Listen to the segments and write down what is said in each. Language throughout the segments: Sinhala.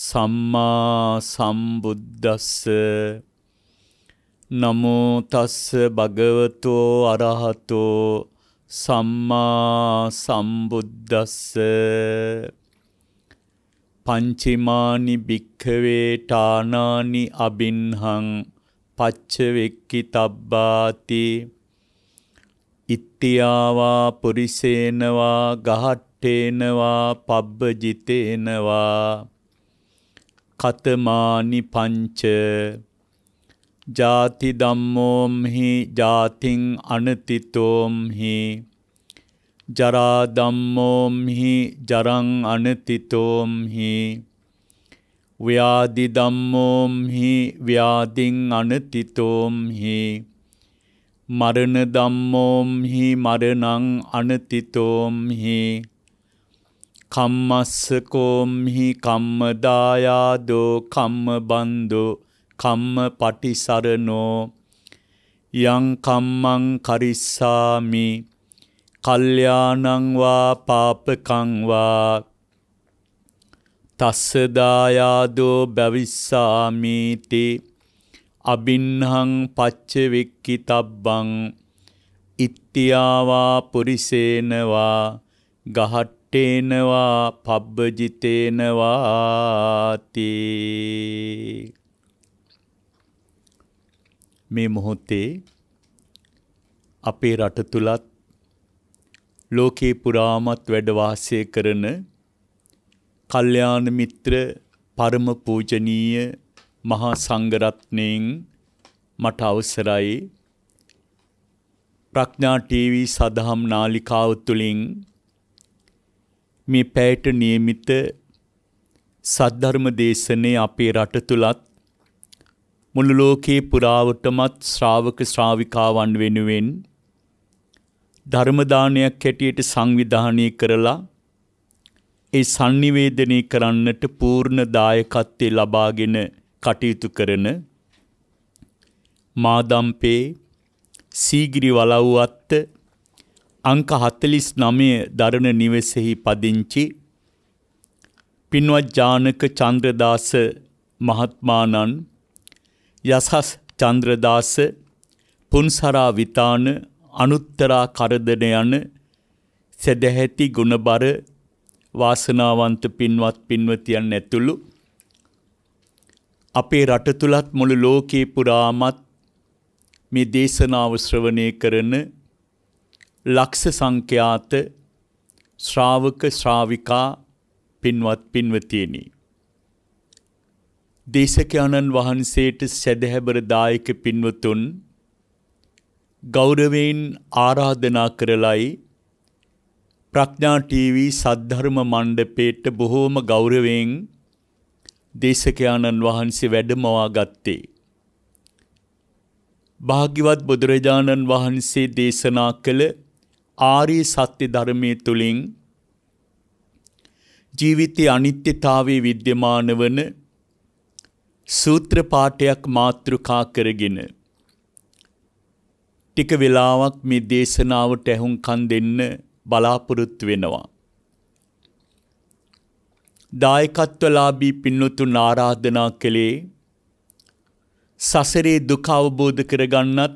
සම්මා සම්බුද්දස්ස නමෝ තස්ස භගවතෝ අරහතෝ සම්මා සම්බුද්දස්ස පංචිමානි භික්ඛවේ ඨානානි අබින්හං පච්චවෙක්කි තබ්බාති ඉත්තියාවා පුරිසේනවා ගහට්ටේනවා පබ්බජිතේනවා කතමානි පංච ජාති ධම්මෝම්හි ජාතිං අනතිතෝම්හි ජරා ධම්මෝම්හි ජරං අනතිතෝම්හි ව්‍යාධි ධම්මෝම්හි ව්‍යාධින් අනතිතෝම්හි මරණ ධම්මෝම්හි මරණං අනතිතෝම්හි කම්මස්සකෝම්හි කම්මදායාදෝ කම්ම බන්දෝ කම්ම පටිසරනෝ යං කම්මං කරිස්සාමි කල්යාණං වා පාපකං වා තස්සදායාදෝ බවිස්සාමීති අබින්හං පච්ච වික්කිතබ්බං ඉත්තියාවා පුරිසේනවා ගහට්ට දිට්ඨේනවා පබ්බජිතේනවාති මේ මොහොතේ අපේ රට තුලත් ලෝකේ පුරාමත් වැඩ වාසය කරන කල්යාණ මිත්‍ර පරම පූජනීය මහා සංඝ රත්නයෙන් මට අවසරයි ප්‍රඥා ටීවී සදහම් නාලිකාව තුලින් මේ පැයට નિયમિત සද්ධර්ම දේශනේ අපේ රට තුලත් මුළු ලෝකේ පුරාවටමත් ශ්‍රාවක ශ්‍රාවිකාවන් වෙනුවෙන් ධර්ම දානයක් හැටියට සංවිධානය කරලා ඒ sannivedanaya කරන්නට පූර්ණ දායකත්වයේ ලබාගෙන කටයුතු කරන මාදම්පේ සීගිරි වලව්වත්ත අංක 49 දරණ නිවෙසෙහි පදිංචි පින්වත් ජානක චන්ද්‍රදාස මහත්මානන් යසස් චන්ද්‍රදාස පුන්සරා විතාන අනුත්තරා කරදන යන සදැහැති ගුණබර වාසනාවන්ත පින්වත් පින්වතියන් ඇතුළු අපේ රට තුලත් මුළු ලෝකේ පුරාමත් මේ දේශනාව ශ්‍රවණය කරන ලක්ෂ සංඛ්‍යාත ශ්‍රාවක ශ්‍රාවිකා පින්වත් පින්වතියනි. දේශකයන්න් වහන්සේට සැදැහැබර දායක පින්වතුන් ගෞරවයෙන් ආරාධනා කරලයි ප්‍රඥා ටීවී සද්ධර්ම මණ්ඩපේට බොහෝම ගෞරවයෙන් දේශකයන්න් වහන්සේ වැඩමවා ගත්තේ. භාග්‍යවත් බුදුරජාණන් වහන්සේ දේශනා කළ ආර්ය සත්‍ය ධර්මයේ තුලින් ජීවිතයේ අනිත්‍යතාවයේ विद्यमान වන සූත්‍ර පාඨයක් මාතෘකා කරගෙන ටික වෙලාවක් මේ දේශනාවට ඇහුම්කන් දෙන්න බලාපොරොත්තු වෙනවා. දායකත්වලාභී පින්නතුන් ආරාධනා කළේ සසරේ දුක අවබෝධ කරගන්නත්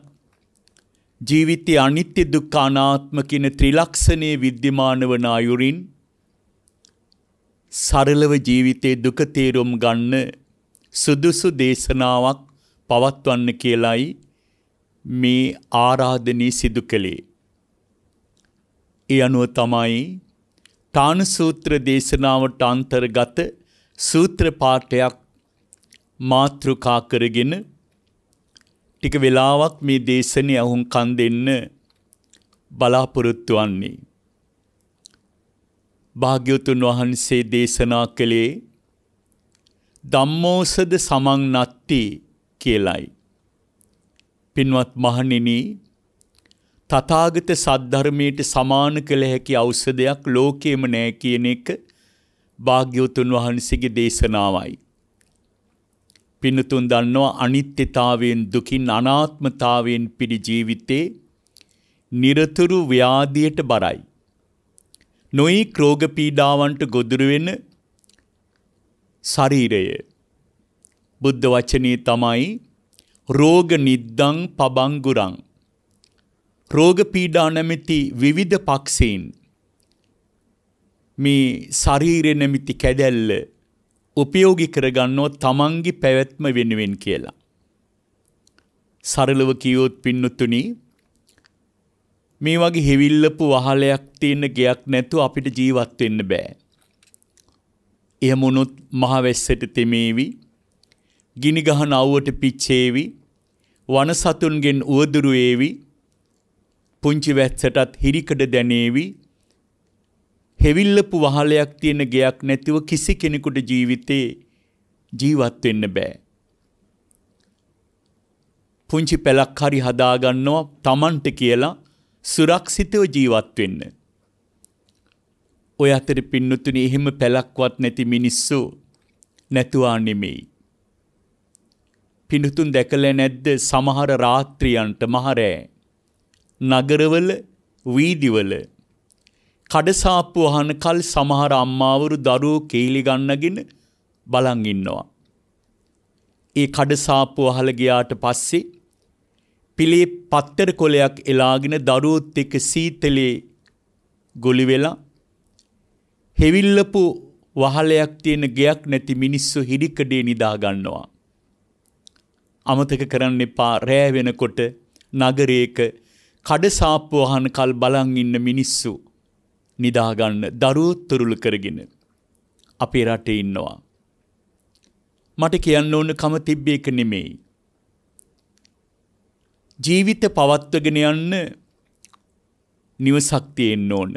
ජීවිතය අනිත්‍ය දුක්ඛ අනාත්ම කියන ත්‍රිලක්ෂණයේ විද්‍යමාන වන අයුරින් සරලව ජීවිතයේ දුක තේරුම් ගන්න සුදුසු දේශනාවක් පවත්වන්න කියලයි මේ ආරාධනය සිදු කළේ. ඒ අනුව තමයි තාන සූත්‍ර දේශනාවට අන්තර්ගත සූත්‍ර පාඨයක් මාතෘකා කරගෙන ටික වෙලාවක් මේ දේශනය අහුන් කන් දෙන්න බලාපොරොත්තු වන්නේ. භාග්‍යවතුන් වහන්සේ දේශනා කළේ ධම්මෝසද සමන් නත්ති කියලයි. පින්වත් මහණෙනි තථාගත සද්ධර්මයට සමාන කළ හැකි ඖෂධයක් ලෝකේම නැහැ කියන එක භාග්‍යවතුන් වහන්සේගේ දේශනාවයි. පින්නතුන් දන්නවා අනිත්‍යතාවයෙන් දුකින් අනාත්මතාවයෙන් පිරි ජීවිතේ নিরතුරු ව්‍යාධියට බරයි. නොයෙක් රෝග පීඩාවන්ට ගොදුරු වෙන ශරීරය බුද්ධ වචනේ තමයි රෝග නිද්දං පබංගුරං රෝග පීඩා නැමැති විවිධ පක්ෂීන් මේ ශරීරය නැමැති කැදැල්ල උපයෝගි කරගන්නෝ තමන්ගේ පැවැත්ම වෙනුවෙන් කියලා. සරලව කියවොත් පින්නුතුනි මේ වගේ හිවිල්ලපු වහලයක් තියෙන ගයක් නැතුව අපිට ජීවත් වෙන්න බෑ. එහෙම වුණොත් මහ වැස්සට තෙමේවි, ගිනි ගහන අවුවට පිච්චේවි, වන සතුන්ගෙන් උවදුරු වේවි, පුංචි වැස්සටත් හිරිකඩ දැනේවි, හෙවිල්ලපු වහලයක් තියෙන ගයක් නැතිව කිසි කෙනෙකුට ජීවිතේ ජීවත් වෙන්න බෑ. පුංචි පැලක් හරි හදාගන්නවා Tamanට කියලා සුරක්ෂිතව ජීවත් වෙන්න. ඔය අතර පින්නතුනි එහෙම පැලක්වත් නැති මිනිස්සු නැතුවා නෙමෙයි. පින්නතුන් දැකලා නැද්ද සමහර රාත්‍රියන්ට මහරෑ නගරවල වීදිවල කඩසාප්පු අහනකල් සමහර අම්මාවරු දරුවෝ කේලි ගන්නගෙන බලන් ඉන්නවා. ඒ කඩසාප්පු අහල ගියාට පස්සේ පිළේ පත්තර කොලයක් එලාගෙන දරුවොත් එක්ක සීතලේ ගොලි වෙලා හෙවිල්ලපු වහලයක් තියෙන ගයක් නැති මිනිස්සු හිරිකඩේ නිදා ගන්නවා. අමතක කරන්න එපා රෑ වෙනකොට නගරයක කඩසාප්පු අහනකල් බලන් ඉන්න මිනිස්සු නිදාගන්න දරුවොත්තුරුළු කරගෙන අපේ රටේ ඉන්නවා. මට කියන්න ඕන කම තිබ්බේ එක නෙමෙයි. ජීවිත පවත්වගෙන යන්න නිවසක් තියෙන්න ඕන.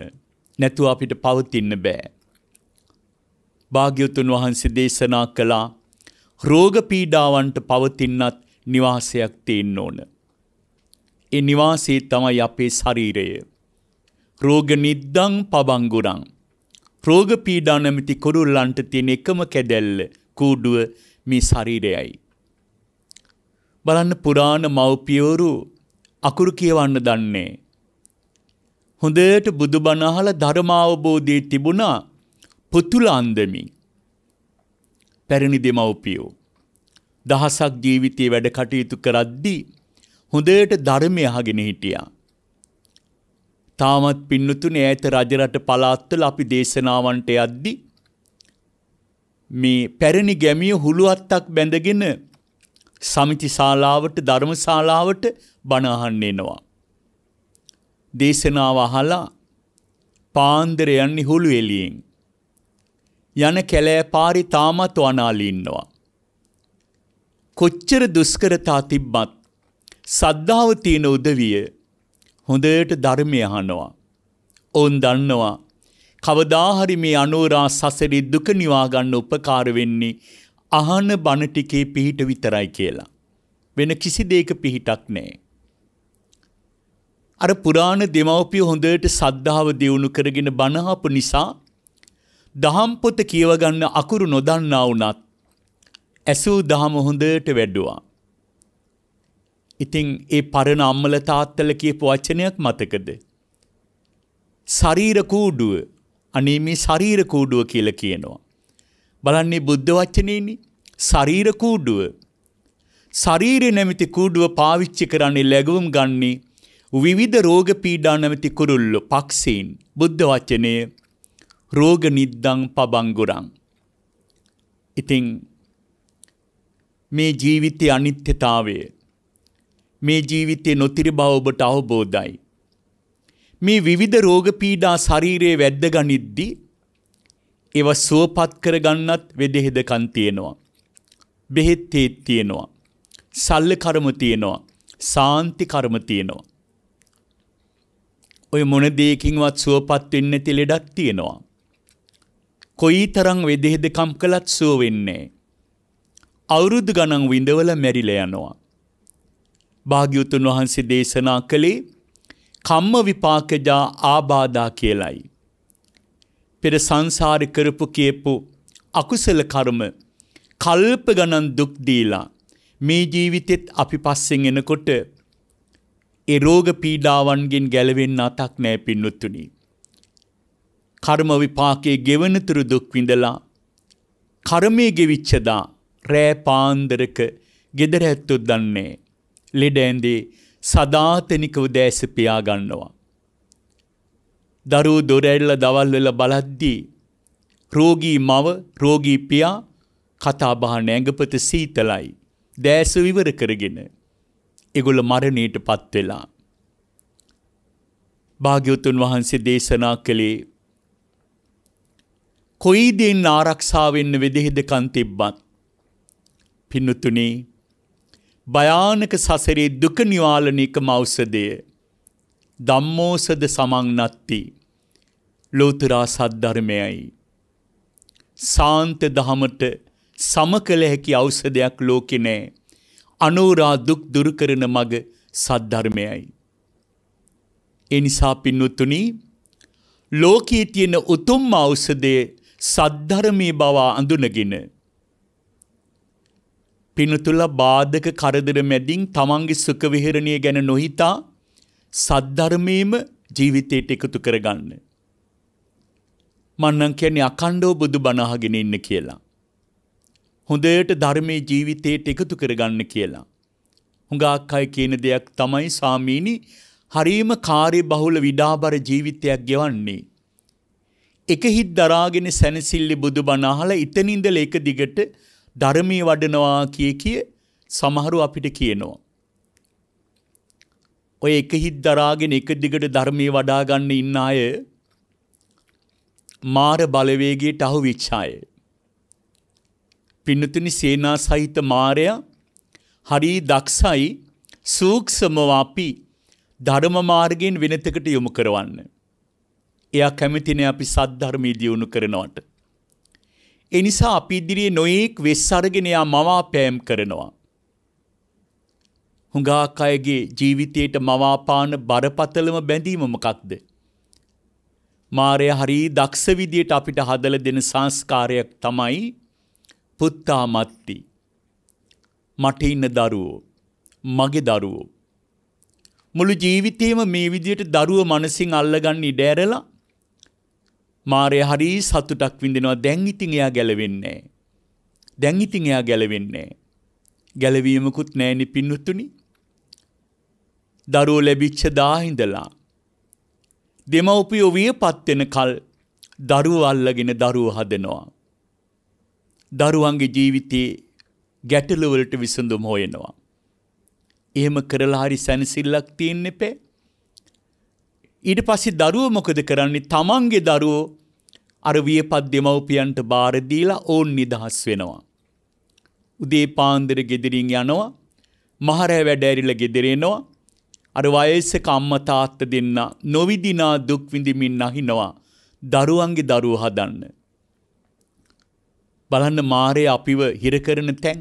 නැතුව අපිට පවතින්න බෑ. භාග්‍යවතුන් වහන්සේ දේශනා කළා රෝග පීඩාවන්ට පවතින්නත් නිවාසයක් තියෙන්න ඕන. ඒ නිවාසේ තමයි අපේ ශරීරය. රෝග නිද්දං පබංගුරං. රෝග පීඩා නැමැති කුරුල්ලන්ට තියෙන එකම කැදැල්ල කූඩුව මේ ශරීරයයි. බලන්න පුරාණ මව්පියවරු අකුරු කියවන්න දන්නේ. හොඳට බුදුබණ අහලා ධර්ම අවබෝධයේ තිබුණා පුතුල අන්දමින්. පැරණි දෙමව්පියෝ දහසක් ජීවිතයේ වැඩ කටයුතු කරද්දී හොඳට ධර්මය අහගෙන හිටියා. තාමත් පින්නතුනේ ඈත රජරට පළාත්වල අපි දේශනාවන්ට යද්දි මේ පැරණි ගැමිය හුළු අත්තක් බැඳගෙන සමිති ශාලාවට ධර්ම ශාලාවට බණ අහන්න එනවා. දේශනාව අහලා පාන්දර යන්නේ හුළු එළියෙන්. යන කැලෑ පාරේ තාමත් වනාලි ඉන්නවා. කොච්චර දුෂ්කරතා තිබ්බත් සද්ධාව තියෙන උදවිය හොඳට ධර්මය අහනවා. ඔවුන් දන්නවා කවදාහරි මේ අනුවරා සසරි දුක නිවාගන්න උපකාර වෙන්නේ අහන බණටිකේ පිහිට විතරයි කියලා. වෙන කිසි දෙයක පිහිටක් නෑ. අර පුරාණ දෙමව්පිය හොඳට සද්ධාව දියුණු කරගෙන බණහපු නිසා දහම් පොත කියවගන්න අකුරු නොදන්නා වුණත් ඇසූ දහම හොඳට වැඩුවා. ඉතින් ඒ පරණ අම්මල තාත්තල කියපු වචනයක් මතකද? ශරීර කූඩුව අනේ මේ ශරීර කූඩුව කියලා කියනවා. බලන්නේ බුද්ධ වචනේනේ ශරීර කූඩුව. ශරීරේ නැමැති කූඩුව පාවිච්චි කරන්නේ ලැබුම් ගන්නේ විවිධ රෝග පීඩා නැමැති කුරුල්ලෝ පක්ෂීන්. බුද්ධ වචනේ රෝග නිද්දං පබංගුරං. ඉතින් මේ ජීවිතයේ අනිත්‍යතාවය මේ ජීවිතයේ නොතිර බව ඔබට අවබෝධයි. මේ විවිධ රෝග පීඩා ශරීරයේ වැද්ද ගනිද්දී ඒව සුවපත් කරගන්නත් වෙදෙහෙදකන් තියෙනවා. බෙහෙත් තියෙනවා. සල්ල කර්ම තියෙනවා. සාන්ති කර්ම තියෙනවා. ඔය මොන දෙයකින්වත් සුවපත් වෙන්නේ නැති ලෙඩක් තියෙනවා. කොයිතරම් වෙදෙහෙදකම් කළත් සුව වෙන්නේ. අවුරුදු ගණන් විඳවල මැරිලා යනවා. භාග්‍යවතුන් වහන්සේ දේශනා කළේ කම්ම විපාකජා ආබාධා කියලයි. පෙර සංසාරි කරපු කියපු අකුසල කර්ම කල්ප ගණන් දුක් දීලා මේ ජීවිතෙත් අපි පස්සෙන් එනකොට ඒ රෝග පීඩාවන්ගෙන් ගැලවෙන්න අතක් නෑ පින්නතුනි. කර්ම විපාකයේ ගෙවනතුරු දුක් විඳලා කර්මයේ ගෙවිච්චදා රෑ පාන්දරක gedara ඇත්තොත් දන්නේ ලෙඩ ඇඳේ සදාතනිකව දැස පියා ගන්නවා. දරුවෝ දොර ඇරිලා දවල් වෙලා බලද්දී රෝගී මව රෝගී පියා කතා බහ නැඟපත සීතලයි. දැස විවර කරගෙන ඒගොල්ල මරණයටපත් වෙලා භාග්‍යවතුන් වහන්සේ දේශනා කළේ කොයි දෙයින් ආරක්ෂා වෙන්න වෙදෙහෙද කන් තිබ්බත් පින්නුතුනේ භයානක සසරේ දුක නිවාලනිකම ඖෂධය ධම්මෝසද සමන්නත්ති ලෝතරා සද්ධර්මයයි සාන්ත දහමට සම කළ හැකි ඖෂධයක් ලෝකෙ නෑ. අනෝරා දුක් දුරු කරන මග සද්ධර්මයයි. ඒ නිසා පින්වත්තුනි ලෝකයේ තියෙන උතුම්ම ඖෂධය සද්ධර්මයේ බව අඳුනගෙන පිනතුල බාධක කරදර මැදින් තමන්ගේ සුඛ විහරණය ගැන නොහිතා සද්ධර්මයේම ජීවිතයට එකතු කරගන්න. මන්නම් කියන්නේ අකණ්ඩව බුදු බණහගෙන ඉන්න කියලා. හොඳට ධර්මයේ ජීවිතයට එකතු කරගන්න කියලා. හුඟක් අය කියන දෙයක් තමයි සාමීනි හරීම කාර්යබහුල විඩාබර ජීවිතයක් ගෙවන්නේ. එක හිත් දරාගෙන සැනසille බුදුබණ අහලා ඉතනින්දල එක දිගට ධර්මී වඩනවා කිය කිය සමහරු අපිට කියනවා. ඔය එක හිත් දරාගෙන එක දිගට ධර්මය වඩාගන්න ඉන්න අය මාර බලවේගයට අහු විච්ඡාය. පින්නතුනි සේනා සහිත මාරය හරි දක්ෂයි සූක්ෂමව අපි ධර්ම මාර්ගයෙන් වෙනතකට යොමු කරවන්න. එයා කැමතිනේ අපි සද්ධර්මී දියුණු කරනවට. එනිසා අපි ඉදිරියේ නොයෙක් වෙස් අරගෙන යා මවාපෑම් කරනවා. හුඟාක් අයගේ ජීවිතයට මවාපාන බරපතලම බැඳීම මොකක්ද? මාරය හරි දක්ෂ විදියට අපිට හදලා දෙන සංස්කාරයක් තමයි පුත්තා මත්ති. මට ඉන්න දරුවෝ, මගේ දරුවෝ. මුළු ජීවිතේම මේ විදියට දරුව මනසින් අල්ලගන්න ඉඩ ඇරලා මාරය හරි සතුටක් විඳිනවා දැන් ඉතින් එයා ගැලවෙන්නේ දැන් ඉතින් එයා ගැලවෙන්නේ ගැලවීමකුත් නැහෙනි පින්නුතුනි දරුවෝ ලැබිච්ච දාහිඳලා දෙමව්පියෝ වියපත් වෙන කල් දරුවෝ අල්ලගෙන දරුවෝ හදනවා දරුවන්ගේ ජීවිතේ ගැටලු වලට විසඳුම් හොයනවා එහෙම කරලා හරි සැනසෙල්ලක් තියෙන්න එපේ ඊට පස්සේ දරුවෝ මොකද කරන්නේ? තමන්ගේ දරුවෝ අර වියපත් දෙමව්පියන්ට බාර දීලා ඕන් නිදහස් වෙනවා. උදේ පාන්දර ගෙදරින් යනවා. මහරෑ වැඩ ඇරිලා ගෙදර එනවා. අර වයසක අම්මා තාත්තා දෙන්න නොවිදිනා දුක් විඳිමින් නැහිනවා. දරුවන්ගේ දරුවෝ හදන්න. බලන්න මාරේ අපිව හිර කරන තැන්.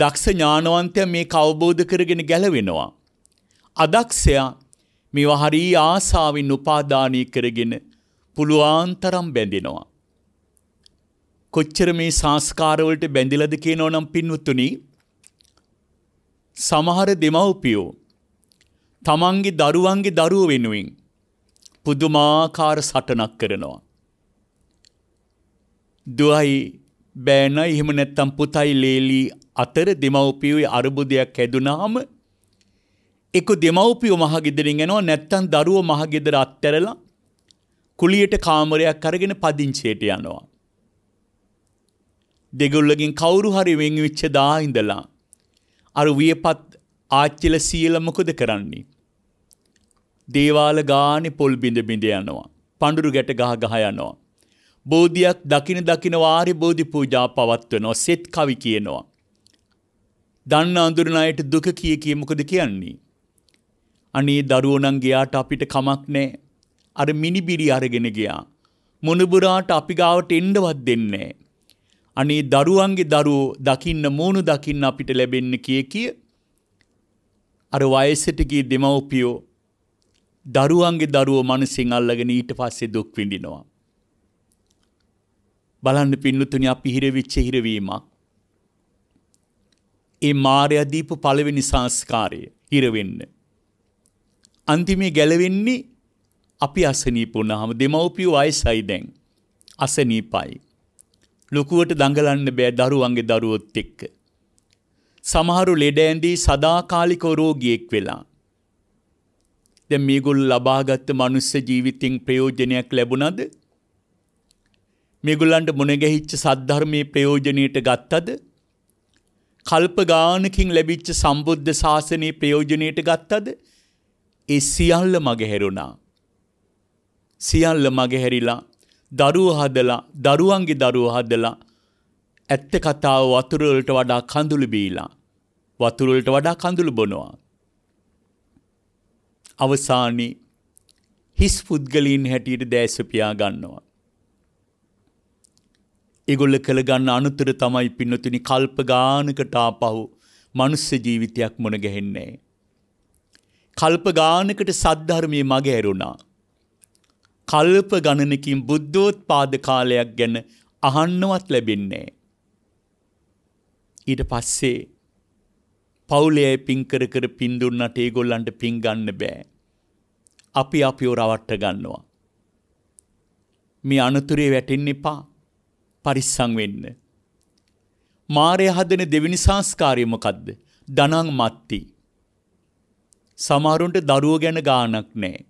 දක්ෂ ඥානවන්තය මේ කවබෝධ කරගෙන ගැලවෙනවා. අදක්ෂයා මේව හරී ආසාවින් උපාධානය කරගෙන පුළුවන් තරම් බැඳෙනවා. කොච්චර මේ සංස්කාරවලට බැඳිලද කියනෝ නම් පින්වුතුනි සමහර දෙමව්පියෝ තමන්ගේ දරුවන්ගේ දරුව වෙනුවෙන් පුදුමාකාර සටනක් කරනවා. දුවයි බෑනයි එහෙම නැත්තම් පුතයි ලේලි අතර දෙමව්පියෝ අරුබුදයක් හැදුනාම එක දෙමව්පියෝ මහගෙදරින් එනවා නැත්තම් දරුවෝ මහගෙදර අත්හැරලා කුලියට කාමරයක් අරගෙන පදිංචියට යනවා. දෙගොල්ලගෙන් කවුරු හරි වෙන් වෙච්ච දා ඉඳලා අර වියපත් ආච්චිල සීල මොකද කරන්නේ? දේවාල ගානේ පොල් බිඳ බිඳ යනවා. පඳුරු ගැට ගහ ගහ යනවා. බෝධියක් දකින දකින වාරි බෝධි පූජා පවත්වනවා. සෙත් කවි කියනවා. දන්න අඳුරන අයට දුක කිය කිය මොකද කියන්නේ? අනේ දරුවෝනම් ගියාට අපිට කමක් නෑ. අර මිනිබිරි අරගෙන ගියා. මොනුබුරාට අපි ගාවට එන්නවත් දෙන්නේ අනේ දරුවන්ගේ දරුවෝ දකින්න මූණු දකින්න අපිට ලැබෙන්න කිය කිය අර වයසට ගිය දෙමව්පියෝ දරුවන්ගේ දරුවෝ මනසින් අල්ලගෙන ඊට පස්සේ දුක් විඳිනවා. බලන්න පින්නතුනි අපි හිරවිච්ච හිරවීමක්. ඒ මාර්යා දීප පළවෙනි සංස්කාරය හිර වෙන්නේ අන්තිමේ ගැලවෙන්නේ අපි අසනීප වුණාම දෙමව්පියෝ වයසයි දැන් අසනීපයි ලොකුවට දඟලන්න බෑ දරුවන්ගේ දරුවොත් එක්ක සමහරු ලෙඩ ඇඳී සදාකාලික රෝගියෙක් වෙලා දැන් මේගොල්ලෝ ලබාගත් මනුස්ස ජීවිතෙන් ප්‍රයෝජනයක් ලැබුණද මේගොල්ලන්ට මුණ ගැහිච්ච සද්ධර්මයේ ප්‍රයෝජනෙට ගත්තද කල්ප ගානකින් ලැබිච්ච සම්බුද්ධ ශාසනයේ ප්‍රයෝජනෙට ගත්තද ඒ සියල්ල මගේ හැරුණා. සියල්ල මගේ හැරිලා දරුව හදලා දරුවන්ගේ දරුව හදලා ඇත්ත කතාව වතුර වලට වඩා කඳුළු බීලා වතුර වලට වඩා කඳුළු බොනවා. අවසානයේ හිස් පුද්ගලීන් හැටියට දැස පියා ගන්නවා. ඒගොල්ල කළ ගන්න අනුතර තමයි පින්නතුනි කල්ප ගානකට ආපහු මනුස්ස ජීවිතයක් මුණ ගැහෙන්නේ. කල්ප ගානකට සද්ධර්මයේ මග ඇරුණා. කල්ප ගණනකින් බුද්ධෝත්පාද කාලයක් ගැන අහන්නවත් ලැබෙන්නේ ඊට පස්සේ පවුලේ පින් කර කර පින් දුන්නට ඒගොල්ලන්ට පින් ගන්න බෑ. අපි අපිව රවට්ට ගන්නවා. මේ අනතුරේ වැටෙන්න එපා. පරිස්සම් වෙන්න. මාරය හදන දෙවෙනි සංස්කාරය මොකද්ද? දනං මත්ති. සමහරුන්ට දරුවෝ ගැන ගාණක් නැහැ.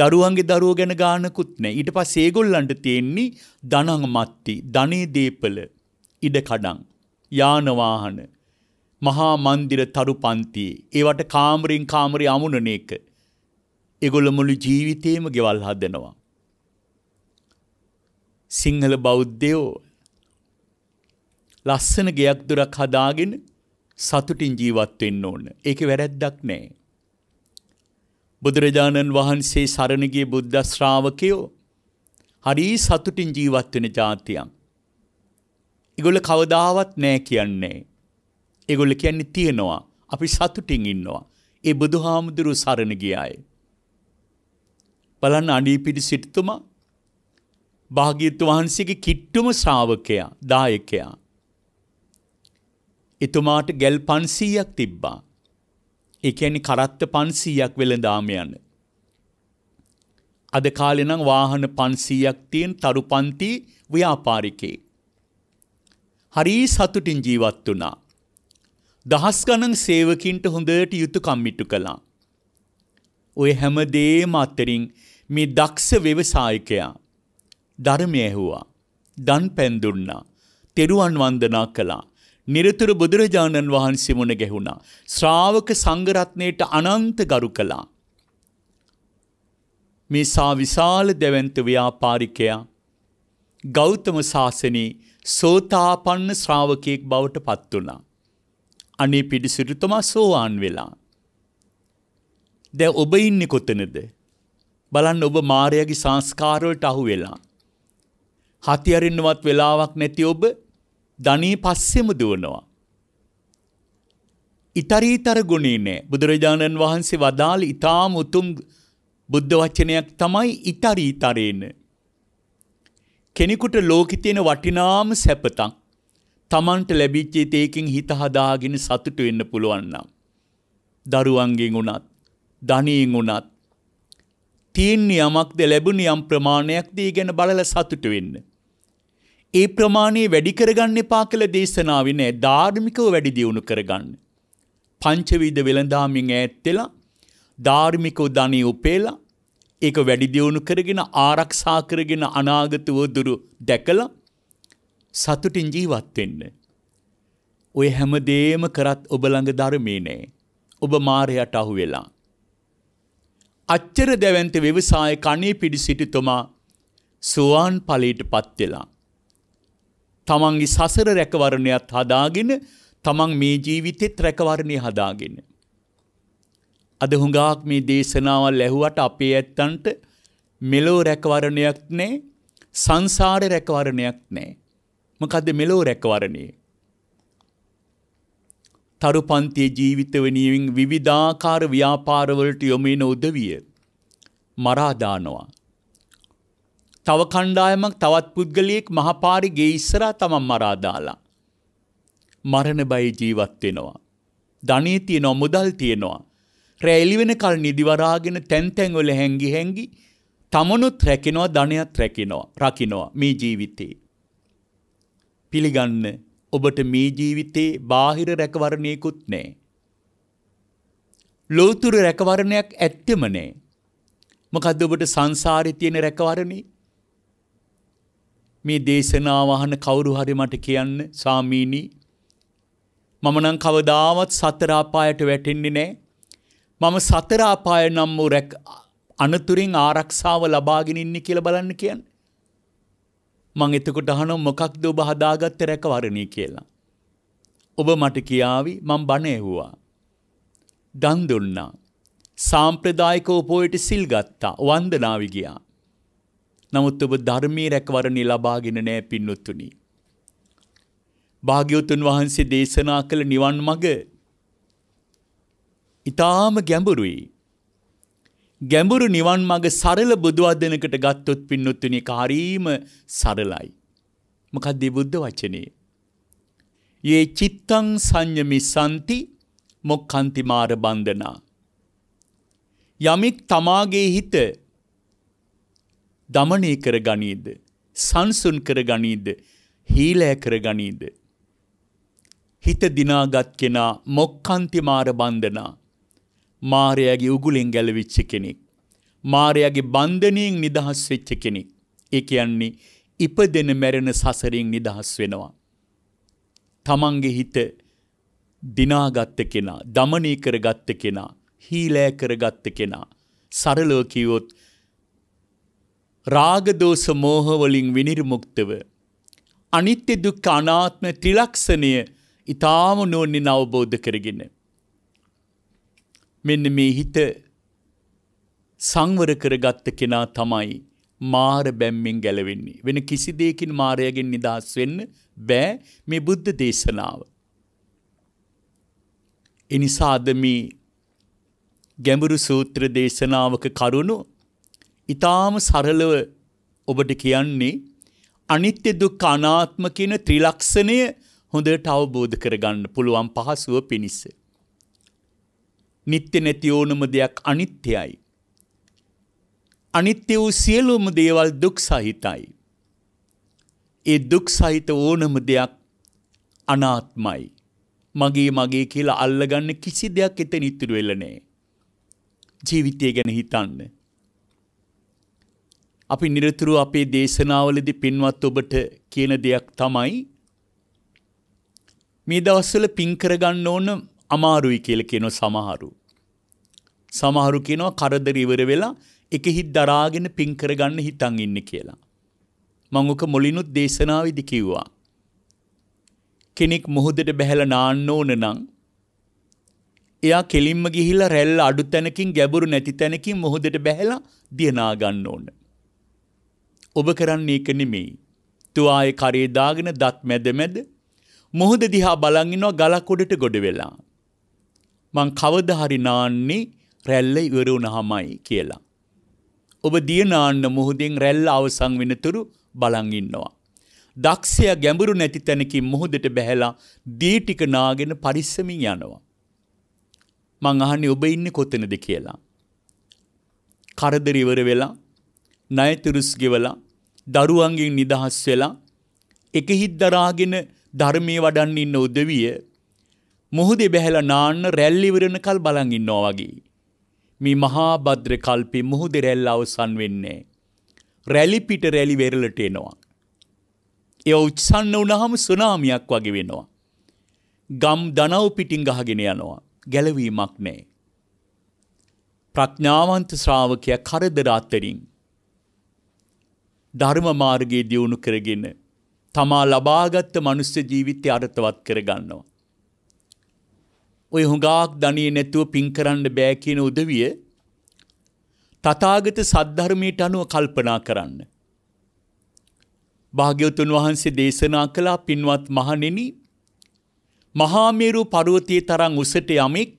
දරුවන්ගේ දරුවෝ ගැන ගානකුත් නැහැ. ඊට පස්සේ ඒගොල්ලන්ට තියෙන්නේ ධනං මත්ති, ධනේ දීපල, ඉඩ කඩන්, යාන වාහන, මහා මන්දිර තරු පන්තියේ. ඒවට කාමරෙන් කාමරේ අමුණන එක. ඒගොල්ල මුළු ජීවිතේම ගෙවල් හදනවා. සිංහල බෞද්ධයෝ ලස්සන ගයක් දොරක් හදාගෙන සතුටින් ජීවත් වෙන්න ඕන. ඒකේ වැරැද්දක් නැහැ. බුදුරජාණන් වහන්සේ සරණගේ බුද්ධ ශ්‍රාවකයෝ හරි සතුටින් ජීවත් වෙන જાතියක්. ඒගොල්ල කවදාවත් නෑ කියන්නේ. ඒගොල්ල කියන්නේ තියනවා. අපි සතුටින් ඉන්නවා. ඒ බුදුහාමුදුරු සරණ ගියාය. බලන්න අඩීපිඩි සිටුතුමා භාග්‍යවතුන් වහන්සේගේ කිට්ටුම ශ්‍රාවකයා, දායකයා. එතුමාට ගල් 500ක් තිබ්බා. ඒ කියන්නේ කරත්ත 500ක් වෙළඳාම යන. අද කාලේ නම් වාහන 500ක් තියෙන තරුපන්ති ව්‍යාපාරිකේ. හරි සතුටින් ජීවත් වුණා. දහස් ගණන් සේවකින්ට හොඳට යුතුයකම් ඉටු කළා. ඔය හැමදේම අතරින් මේ දක්ෂ ව්‍යවසායිකයා ධර්මය ඇහුවා. දන් පැන් දුන්නා. තෙරුවන් වන්දනා කළා. නිරතුරු බුදුරජාණන් වහන්සේ මුණ ගැහුණා. ශ්‍රාවක සංඝරත්නයට අනන්ත ගරු කළා. මේ සා විශාල දැවැන්ත ව්‍යාපාරිකයා ගෞතම ශාසනයේ සෝතාපන්න ශ්‍රාවකයෙක් බවට පත් වුණා. අනේ පිඩිසිරිතුමා සෝවාන් වෙලා. දැ ඔබ ඉන්නේ කොතනද. බලන්න ඔබ මාරයගේ සංස්කාරවලට අහු වෙලා. හතියරින්නවත් වෙලාවක් නැති ඔබ ධනී පස්සෙම දුවනවා. ඉතරීතර ගුණී නෑ. බුදුරජාණන් වහන්සේ වදාළ ඊ타ම උතුම් බුද්ධ වචනයක් තමයි ඉතරීතරේන. කෙනෙකුට ලෝකේ තියෙන වටිනාම සැපතක් තමන්ට ලැබිච්ච ඒකෙන් හිත හදාගෙන සතුටු වෙන්න පුළුවන් නම් දරුවන්ගෙන් උනත් ධනියෙන් උනත් තියෙන යමක්ද ලැබුණ යම් ප්‍රමාණයක්ද ඒ ගැන බලලා සතුටු වෙන්න. ඒ ප්‍රමාණය වැඩි කරගන්න එපා කළ දේශනාව නෑ ධාර්මිකව වැඩි දියුණු කරගන්න. පංචවිධ වෙළඳාමින් ඈත්තෙලා ධාර්මිකව ධනී උපේලා ඒක වැඩි දියුණු කරගෙන ආරක්ෂා කරගෙන අනාගතව දුරු දැකලා සතුටින් ජීවත් වෙන්න. ඔය හැමදේම කරත් ඔබ ළඟ ධර්මේ නෑ. ඔබ මාරයට අහු වෙලා. අච්චර දැවන්ත ව්‍යවසාය කණේ පිඩි සිටි තුමා සුවාන් ඵලයට පත් වෙලා. තමන්ගේ සසර රැකවරණයත් හදාගෙන තමන් මේ ජීවිතෙත් රැකවරණය හදාගෙන. අද හුඟාක් මේ දේශනාවල් ඇහුවට අපේ ඇත්තන්ට මෙලෝ රැකවරණයක් නෑ සංසාර රැකවරණයක් නෑ. මකද මෙලෝ රැකවරණේ. තරු පන්තිය ජීවිතවනියෙන් විවිධාකාර ව්‍යාපාරවලට යොමෙන උදවිය මරාදානවා. තව කණ්ඩායමක් තවත් පුද්ගලයෙක් මහපාරි ගේ ඉස්සරහා තමන් මරා දාලා. මරණ බයි ජීවත් වෙනවා. ධනෙ තියෙනවා, මුදල් තියෙනවා. රැ එළි වෙනකල් නිදි වරාගෙන තැන් තැන් වල හැංගි හැංගි තමනුත් රැකිනවා, ධනයත් රැකිනවා, රකින්නවා මේ ජීවිතේ. පිළිගන්න ඔබට මේ ජීවිතේ බාහිර රැකවරණයකුත් නැහැ. ලෝතුරු රැකවරණයක් ඇත්තෙම නැහැ. මොකද්ද ඔබට සංසාරේ තියෙන රැකවරණේ? මේ දේශනාව අහන කවුරු හරි මට කියන්න සාමීනි මම නම් කවදාවත් සතර අපායට වැටෙන්නේ නැහැ. මම සතර අපාය නම් වූ රැක අනතුරින් ආරක්ෂාව ලබාගෙන ඉන්නේ කියලා බලන්න කියන්නේ. මං එතකොට අහනවා මොකක්ද ඔබ හදාගත්ත රැකවරණය කියලා. ඔබ මට කියාවි මං බණ ඇහුවා. දන් දුන්නා. සාම්ප්‍රදායිකව පොයට සිල් ගත්තා. වන්දනාවි ගියා. නමුත් ඔබ ධර්මයේ රැකවරණය ලබාගෙන නෑ පින්නොත්තුනි. භාග්‍යවතුන් වහන්සේ දේශනා කළ නිවන් මඟ ඊටාම ගැඹුරුයි. ගැඹුරු නිවන් මඟ සරල බුදු වදනකට ගත්තොත් පින්නොත්තුනි කාරීම සරලයි. මොකක්ද මේ බුද්ධ වචනේ? යේ චිත්තං සංයමි සම්ති මොක්ඛන්ති මාර බන්ධනා. යමෙක් තමාගේ හිත දමනය කර ගනීද. සංසුන් කර ගනීද. හීලෑ කර ගනීද. හිත දිනාගත් කෙනා මොක්කන්ති මාර බන්ධනා. මාරයාගේ උගුලෙන් ගැලවිච්ච කෙනෙක්. මාරයාගේ බන්ධනයෙන් නිදහස් වෙච්ච කෙනෙක්. ඒ කියන්නේ ඉපදෙන මැරෙන සසරින් නිදහස් වෙනවා. තමන්ගේ හිත දිනාගත්ත කෙනා, දමනය කරගත්ත කෙනා, හීලෑ කරගත්ත කෙනා. සරලව කිව්වොත් රාගදෝෂ මෝහවලින් විනිර්මුක්තව. අනිත්‍ය දුක්ඛ අනාත්ම ත්‍රිලක්ෂණය ඊටාම නෝනින් අවබෝධ කරගෙන. මෙන්න මේ හිත සංවර කරගත්ත කෙනා තමයි මාර බැම්මෙන් ගැලවෙන්නේ. වෙන කිසි දෙයකින් මාරයගෙන් නිදහස් වෙන්න බෑ මේ බුද්ධ දේශනාව. එනිසා අද මේ ගැඹුරු සූත්‍ර දේශනාවක කරුණු ඊටාම සරලව ඔබට කියන්නේ අනිත්‍ය දුක්ඛ අනාත්ම කියන ත්‍රිලක්ෂණය හොඳට අවබෝධ කරගන්න පුළුවන් පහසුව පිණිස. නිත්‍ය නැති ඕනම දෙයක් අනිත්‍යයි. අනිත්‍ය වූ සියලුම දේවල් දුක් සහිතයි. ඒ දුක් සහිත ඕනම දෙයක් අනාත්මයි. මගේ මගේ කියලා අල්ලගන්න කිසි දෙයක් එතන ඉතුරු වෙලා නැහැ. ජීවිතය ගැන හිතන්නේ අපි නිරතුරු අපේ දේශනාවලදි පින්වත් ඔබට කියන දෙයක් තමයි මේ දවස්වල පින් කරගන්න ඕන අමාරුයි කියලා කියන සමහරු. සමහරු කියනවා කරදර ඉවර වෙලා එක හිත් දරාගෙන පින් කරගන්න හිතන් ඉන්නේ කියලා. මම ඔක මුලිනුත් දේශනාවේදී කිව්වා. කෙනෙක් මොහොතට බැහැලා නාන්න ඕන නම් එයා කෙලින්ම ගිහිල්ලා රැල්ල අඩු තැනකින් ගැඹුරු නැති තැනකින් මොහොතට බැහැලා දිනා ගන්න ඕනේ. ඔබ කරන්නේ ඒක නෙමෙයි. තුවායේ කරේ දාගෙන දත් මැද මැද මොහොත දිහා බලන් ඉන්නවා ගලක් උඩට ගොඩ වෙලා. මං කවදා හරි නාන්නේ රැල්ල ඉවර වුණාමයි කියලා. ඔබ දිය නාන්න මොහොතෙන් රැල්ල අවසන් වෙනතුරු බලන් ඉන්නවා. දක්ෂයා ගැඹුරු නැති තැනකින් මොහොතට බැහැලා දී ටික නාගෙන පරිස්සමින් යනවා. මං අහන්නේ ඔබ ඉන්නේ කොතනද කියලා. කරදර ඉවර වෙලා ණය තුරුස් ගෙවලා දරුවන්ගෙන් නිදහස් වෙලා එකහිත් දරාගෙන ධර්මයේ වඩන්න ඉන්න උදවිය මොහොතේ බැහැලා නාන්න රැල් ඉවරනකල් බලන් ඉන්නවා වගේ. මේ මහා භද්‍ර කල්පේ මොහොතේ රැල්ල අවසන් වෙන්නේ. රැලි පිට රැලි වෙරළට එනවා. ඒ උත්සන්න වුණාම සුනාමියක් වගේ වෙනවා. ගම් දනව් පිටින් ගහගෙන යනවා. ගැලවීමක් නැහැ. ප්‍රඥාවන්ත ශ්‍රාවකයා කරදර අතරින් ධර්ම මාර්ගයේ දියුණු කරගෙන තමා ලබාගත් මනුස්ස ජීවිතය අර්ථවත් කරගන්නවා. ඔය හුඟාක් ධනිය නැතුව පින් කරන්න බෑ කියන උදවිය තථාගත සද්ධර්මයට අනුව කල්පනා කරන්න. භාග්‍යවතුන් වහන්සේ දේශනා කළා පින්වත් මහණෙනි මහා මේරු පර්වතයේ තරම් උසට යමෙක්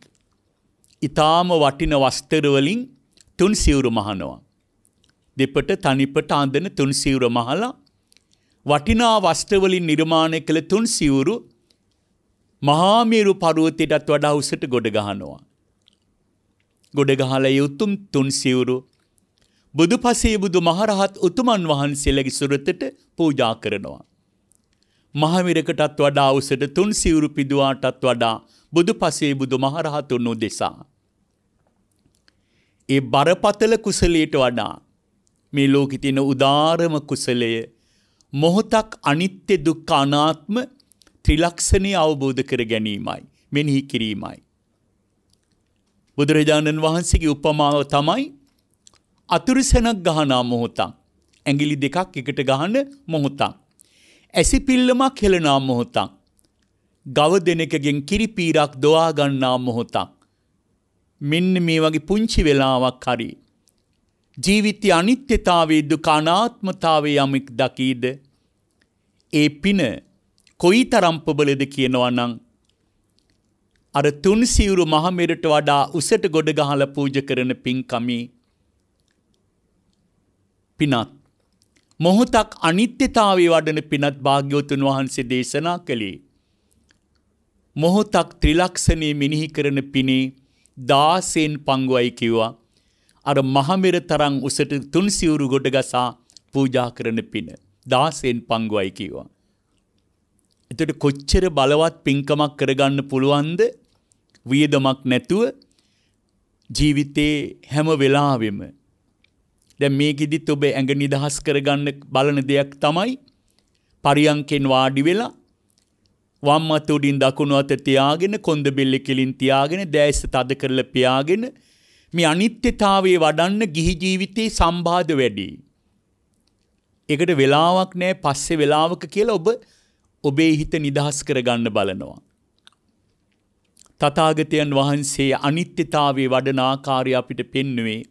ඊටාම වටින වස්ත්‍ර වලින් තුන් සිවුරු මහනවා. දෙපට තනිපට අඳන තුන් සිවුර මහලා වටිනා වස්ත්‍රවලින් නිර්මාණය කළ තුන් සිවුරු මහා මේරු පර්වතයටත් වඩා උසට ගොඩ ගහනවා. ගොඩ ගහලා යුතුම් තුන් සිවුරු බුදුපසේ බුදු මහරහත් උතුමන් වහන්සේලගේ සුරතට පූජා කරනවා. මහමිරකටත් වඩා උසට තුන් සිවුරු පිදුවාටත් වඩා බුදුපසේ බුදු මහරහතුන් උදෙසා. ඒ බරපතල කුසලයට වඩා මේ ලෝකෙ තියෙන උදාරම කුසලය මොහොතක් අනිත්‍ය දුක්ඛ අනාත්ම ත්‍රිලක්ෂණي අවබෝධ කර ගැනීමයි මෙනෙහි කිරීමයි බුදුරජාණන් වහන්සේගේ උපමාව තමයි අතුරු සෙනක් ගහනා මොහොතක් ඇඟිලි දෙකක් එකට ගහන මොහොතක් ඇසිපිල්ලමක් හෙළනා මොහොතක් ගව දෙනකගෙන් කිරිපීරක් දොවා ගන්නා මොහොතක් මෙන්න මේ වගේ පුංචි වෙලාවක් හරියි ජීවිතය අනිත්‍යතාවේ දුකානාත්මතාවේ යමෙක් දකීද ඒ පින කොයි තරම්පබලද කියනවා නං අර තුන් සිවුරු මහමෙරට වඩා උසට ගොඩ ගහල පූජ කරන පින්කමි පිනත් මොහොතක් අනිත්‍යතාවේ වඩන පිනත් භාග්‍යවතුන් වහන්සේ දේශනා කළේ මොහොතක් ත්‍රිලක්ෂණේ මිනිහි කරන පිනේ දාසෙන් පංගුවයි කිව්වා අර මහමෙර තරං උසට තුන් සිවුරු ගොඩගසා පූජා කරන පින දාසයෙන් පංගුවයි කිව්වා. එතට කොච්චර බලවත් පින්කමක් කරගන්න පුළුවන්ද වියදමක් නැතුව ජීවිතේ හැම වෙලාවෙම දැන් මේකෙදිත් ඔබ ඇඟ නිදහස් කරගන්න බලන දෙයක් තමයි පරියංකෙන් වාඩි වෙලා වම් අත උඩින් දකුණු අත තියාගෙන කොන්ද බෙල්ල කෙලින් තියාගෙන දැස් තද කරලා පියාගෙන මේ අනිත්‍යතාවයේ වඩන්න ගිහි ජීවිතේ සම්බාධ වැඩි. ඒකට වෙලාවක් නැහැ පස්සේ වෙලාවක කියලා ඔබ ඔබේ හිත නිදහස් කරගන්න බලනවා. තථාගතයන් වහන්සේ අනිත්‍යතාවයේ වඩන ආකාරය අපිට පෙන්වුවේ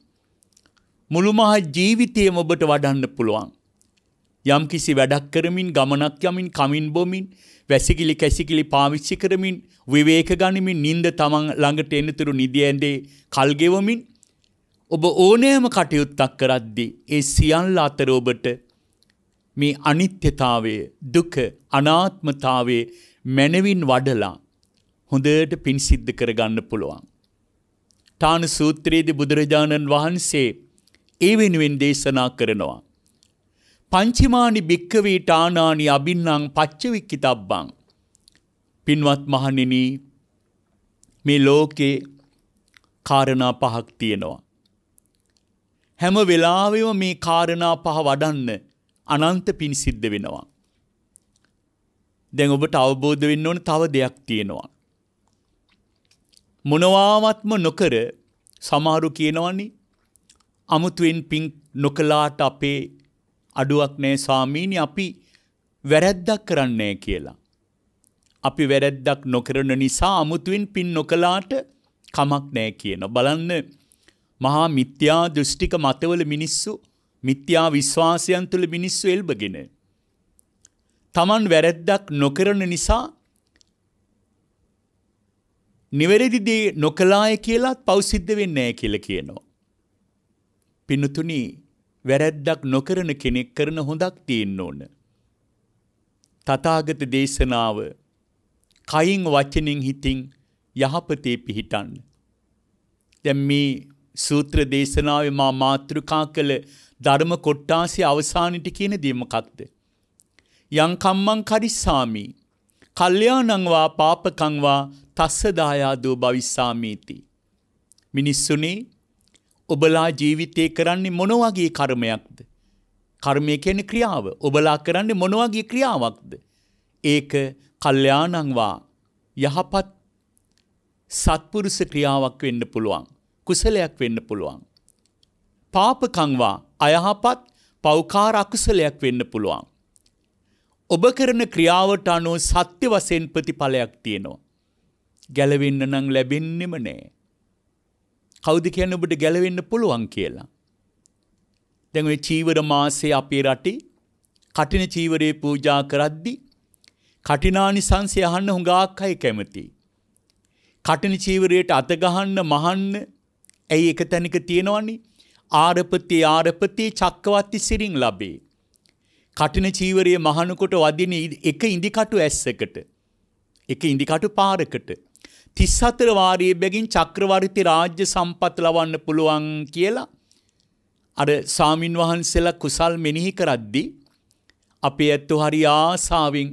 මුළුමහත් ජීවිතයම ඔබට වඩන්න පුළුවන්. යම්කිසි වැඩක් කරමින් ගමනක් යමින් කමින් බොමින් වැසිකිලි කැසිකිලි පාවිච්චි කරමින් විවේක ගනිමින් නින්ද තමන් ළඟට එනතුරු නිදි ඇඳේ කල් ගෙවමින් ඔබ ඕනෑම කටයුත්තක් කරද්දී ඒ සියල්ල අතර ඔබට මේ අනිත්‍යතාවය දුක අනාත්මතාවය මැනවින් වඩලා හොඳට පින් සිද්ධ කරගන්න පුළුවන්. තාන සූත්‍රයේදී බුදුරජාණන් වහන්සේ ඒ වෙනුවෙන් දේශනා කරනවා. පංචිමානි භික්කවේ ටානානි අබින්නං පච්චවික්කි තබ්බං. පින්වත් මහනෙන මේ ලෝකේ කාරණා පහක් තියෙනවා. හැම වෙලාවෙම මේ කාරණා පහ වඩන්න අනන්ත පිණිසිද්ධ වෙනවා. දැන් ඔබට අවබෝධ වෙන්න ඕන තව දෙයක් තියෙනවා. මොනවාවත්ම නොකර සමහරු කියනවන්නේ අමුතුවෙන් පින් නොකලාට අපේ අඩුවක් නෑ ස්වාමීනි අපි වැරැද්දක් කරන්නේ කියලා. අපි වැරැද්දක් නොකරන නිසා අමුතුවෙන් පින් නොකලාට කමක් නෑ කියන. බලන්න මහා මිත්‍යා දෘෂ්ටික මතවල මිනිස්සු මිත්‍යා විශ්වාසයන් තුළ මිනිස්සු එල්බගෙන. තමන් වැරැද්දක් නොකරන නිසා නිවැරදි දේ නොකලාය කියලාත් පෞසිද්ධ වෙන්නේ නැහැ කියලා කියනවා. පින්තුනි වැරැද්දක් නොකරන කෙනෙක් කරන හොඳක් තියෙන්න ඕන. තථාගත දේශනාව කයින් වචනින් හිතින් යහපතේ පිහිටන්න. දැන් මේ සූත්‍ර දේශනාවේ මා මාතෘකා කළ ධර්ම කොට්ටාසේ අවසානෙට කියන දේ මොකක්ද? යං කම්මං කරිස්සාමි. කල්යාණං වා පාපකං වා තස්ස දායාදෝ භවිස්සාමීති. මිනිස්සුනේ ඔබලා ජීවිතේ කරන්නේ මොන වගේ කර්මයක්ද? කර්මය කියන්නේ ක්‍රියාව. ඔබලා කරන්නේ මොන වගේ ක්‍රියාවක්ද? ඒක කල්යාණං වා යහපත් සත්පුරුෂ ක්‍රියාවක් වෙන්න පුළුවන්. කුසලයක් වෙන්න පුළුවන්. පාපකං වා අයහපත් පෞකාර අකුසලයක් වෙන්න පුළුවන්. ඔබ කරන ක්‍රියාවට අනුව සත්‍ය වශයෙන් ප්‍රතිඵලයක් තියෙනවා. ගැලවෙන්න නම් ලැබෙන්නෙම නෑ. කවුද කියන්න ඔබට ගැලවෙන්න පුළුවන් කියලා. දැන් ඔය චීවර මාසයේ අපේ රටේ කටින චීවරේ පූජා කරද්දි කටිනානිසංසය අහන්න හුඟාක් අය කැමතියි. කටින චීවරයට අත ගහන්න මහන්න ඇයි එක තැනක තියෙනවනේ ආරපති ආරපති චක්කවත්ති සිරින් ලැබේ. කටින චීවරයේ මහනකොට වදින එක ඉදිකටු ඇස්සකට එක ඉදිකටු පාරකට තිස්සතර වාරයේ බැගින් චක්‍රවර්ති රාජ්‍ය සම්පත් ලවන්න පුළුවන් කියලා අර සාමින් වහන්සේලා කුසල් මෙනෙහි කරද්දී අපේ ඇත්තෝ හරි ආසාවෙන්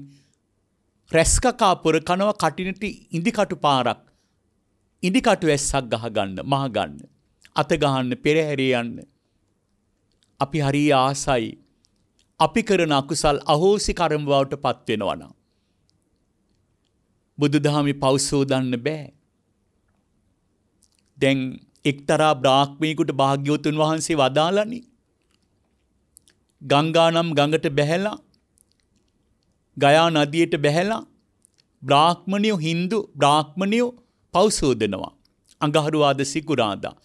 රැස්කකා පොර කනව කටිනට ඉඳිකටු පාරක් ඉඳිකටු ඇස්සක් ගහගන්න මහගන්න අත ගහන්න පෙරහැරේ යන්න අපි හරි ආසයි අපි කරන අකුසල් අහෝසි කර්ම බවට පත් වෙනවා නම් බුදුදහමි පෞසෝදන්න බෑ. දැන් එක්තරා බ්‍රාහ්මීකුට භාග්‍යවතුන් වහන්සේ වදාලනි. ගංගා නම් ගඟට බැහැලා ගයා නදියට බැහැලා බ්‍රාහ්මණියෝ Hindu බ්‍රාහ්මණියෝ පෞසෝදනවා. අඟහරුවාද සිකුරාදා.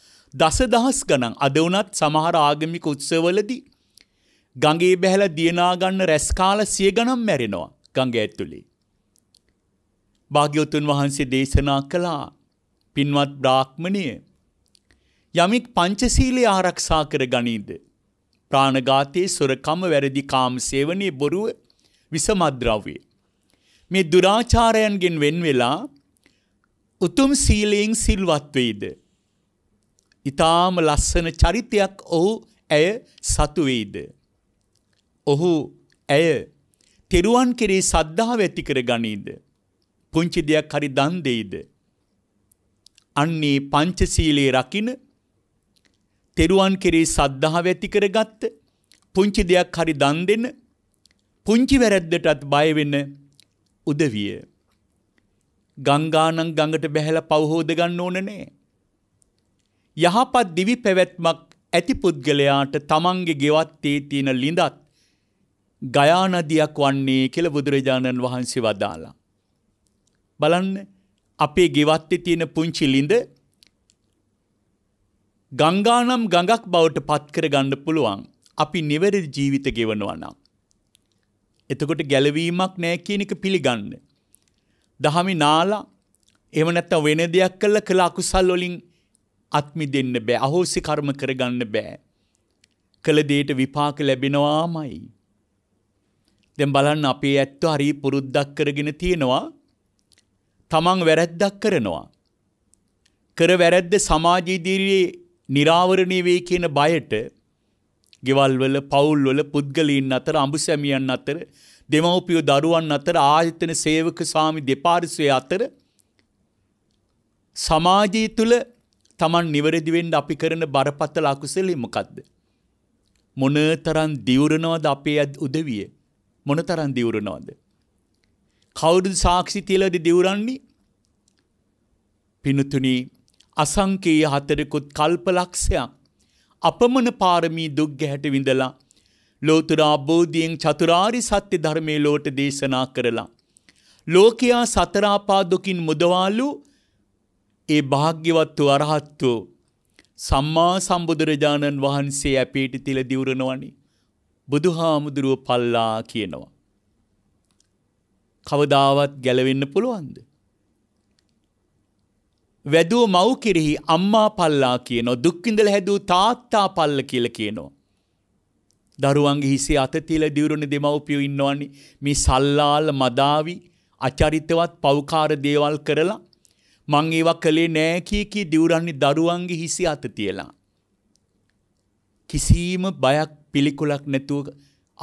දසදහස් ගණන් අද වුණත් සමහර ආගමික උත්සවවලදී ගඟේ බැහැලා දියනා ගන්න රැස් කාලා සිය ගණන් මැරෙනවා ගඟ ඇතුලේ. භාග්‍යවතුන් වහන්සේ දේශනා කළා. පින්වත් බ්‍රාහ්මණය යමෙක් පංචශීලයේ ආරක්ෂා කර ගනීද? ප්‍රාණඝාතයේ සොරකම වැරදි කාම සේවනයේ බොරුව විසමද්‍රව්‍ය. මේ දුරාචාරයන්ගෙන් වෙන් වෙලා උතුම් සීලයෙන් සිල්වත් වේද? ඊටාම ලස්සන චරිතයක් ඔහු ඇය සතු වේද? ඔහු ඇය තෙරුවන් කෙරේ සද්ධාව ඇති කර ගනීද? පුංචි දෙයක් හරි දන් දෙයිද? අන්නේ පංචශීලයේ රකින්න තෙරුවන් කෙරේ සද්ධාව ඇති කරගත්ත පුංචි දෙයක් හරි දන් දෙන පුංචි වැරද්දටත් බය වෙන උදවිය ගංගානම් ගඟට බැහැලා පව හොද ගන්න ඕන නෑ යහපත් දිවි පැවැත්මක් ඇති පුද්ගලයාට තමන්ගේ ගෙවත්තේ තියෙන ලිඳත් ගයා නදියක් වන්නේ කියලා බුදුරජාණන් වහන්සේ වදාලා බලන්න අපේ ගෙවත්තේ තියෙන පුංචි ළිඳ ගංගානම් ගඟක් බවට පත් කරගන්න පුළුවන්. අපි නිවැරදි ජීවිත ගෙවනවා නම්. එතකොට ගැලවීමක් නැහැ කියන එක පිළිගන්න. දහමි නාලා එහෙම නැත්නම් වෙන දෙයක් කළා කළ අකුසල් වලින් අත්මිදෙන්න බෑ. අහෝසි කර්ම කරගන්න බෑ. කළ දෙයට විපාක ලැබෙනවාමයි. දැන් බලන්න අපේ ඇත්ත හරි පුරුද්දක් කරගෙන තියෙනවා. තමන් වැරැද්දක් කරනවා. කර වැරැද්ද සමාජීදිරියේ නිරාවරණය වේ කියන බයට ගෙවල්වල පවුල්වල පුද්ගලීන් අතර අඹු සැමියන් අතර දෙමව්පියෝ දරුවන් අතර ආයතන සේවක සාමි දෙපාර්ශ්වය අතර සමාජය තුළ තමන් නිවැරදි වෙන්න අපි කරන බරපතල අකුසලෙ මොකද්ද? මොනතරම් දියුරනවද අපේ උදවිය? මොනතරම් දියුරනවද? කවුරුද සාක්ෂි තියලාද දියුරන්නේ? පිනතුනි අසංකේය හතරකුත් කල්පලක්ෂයක් අපමණ පාරමී දුක් ගැහැට විඳලා ලෝතුරා බෝධියෙන් චතුරාරි සත්‍ය ධර්මයේ ලෝට දේශනා කරලා ලෝකයා සතර ආපා දුකින් මුදවාලු ඒ භාග්‍යවත් වූ අරහත්තු සම්මා සම්බුදුරජාණන් වහන්සේ අපේට තිල දිවුරනවනි බුදුහාමුදුරුව පල්ලා කියනවා කවදාවත් ගැලවෙන්න පුළුවන්ද වැදුව මව් කෙරෙහි අම්මා පල්ලා කියනෝ දුක්විඳල හැදූ තාත්තා පල්ල කියල කියනෝ. දරුවන්ගේ හිසේ අතතිල දිවරුණ දෙමව්පියෝ ඉන්නවනි මේ සල්ලාල් මදාවි අචරිතවත් පෞකාර දේවල් කරලා මං ඒවා කළේ නෑකීකී දිවරන්නේ දරුවන්ගේ හිසි අත තියලා. කිසිීම බයක් පිළිකුලක් නැතුව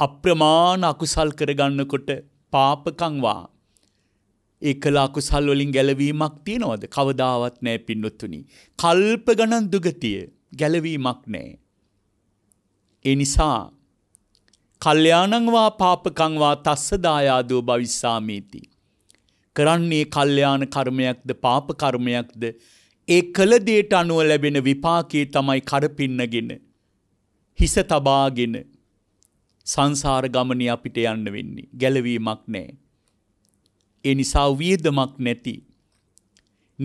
අප්‍රමාණ අකුසල් කරගන්නකොට පාපකංවා. ඒ කළ අකුසල් වලින් ගැලවීමක් තියෙනවද? කවදාවත් නැහැ පින්නොත්තුනි. කල්ප ගණන් දුගතිය ගැලවීමක් නැහැ. ඒ නිසා කල්යාණං වා පාපකං වා තස්ස දායාදෝ භවිස්සාමේති. කරන්නේ කල්යාණ කර්මයක්ද පාප කර්මයක්ද ඒ කළ දෙයට අනුව ලැබෙන විපාකයේ තමයි කරපින්නගෙන හිස තබාගෙන සංසාර ගමනේ අපිට යන්න වෙන්නේ ගැලවීමක් නැහැ ඒ නිසා වියදමක් නැති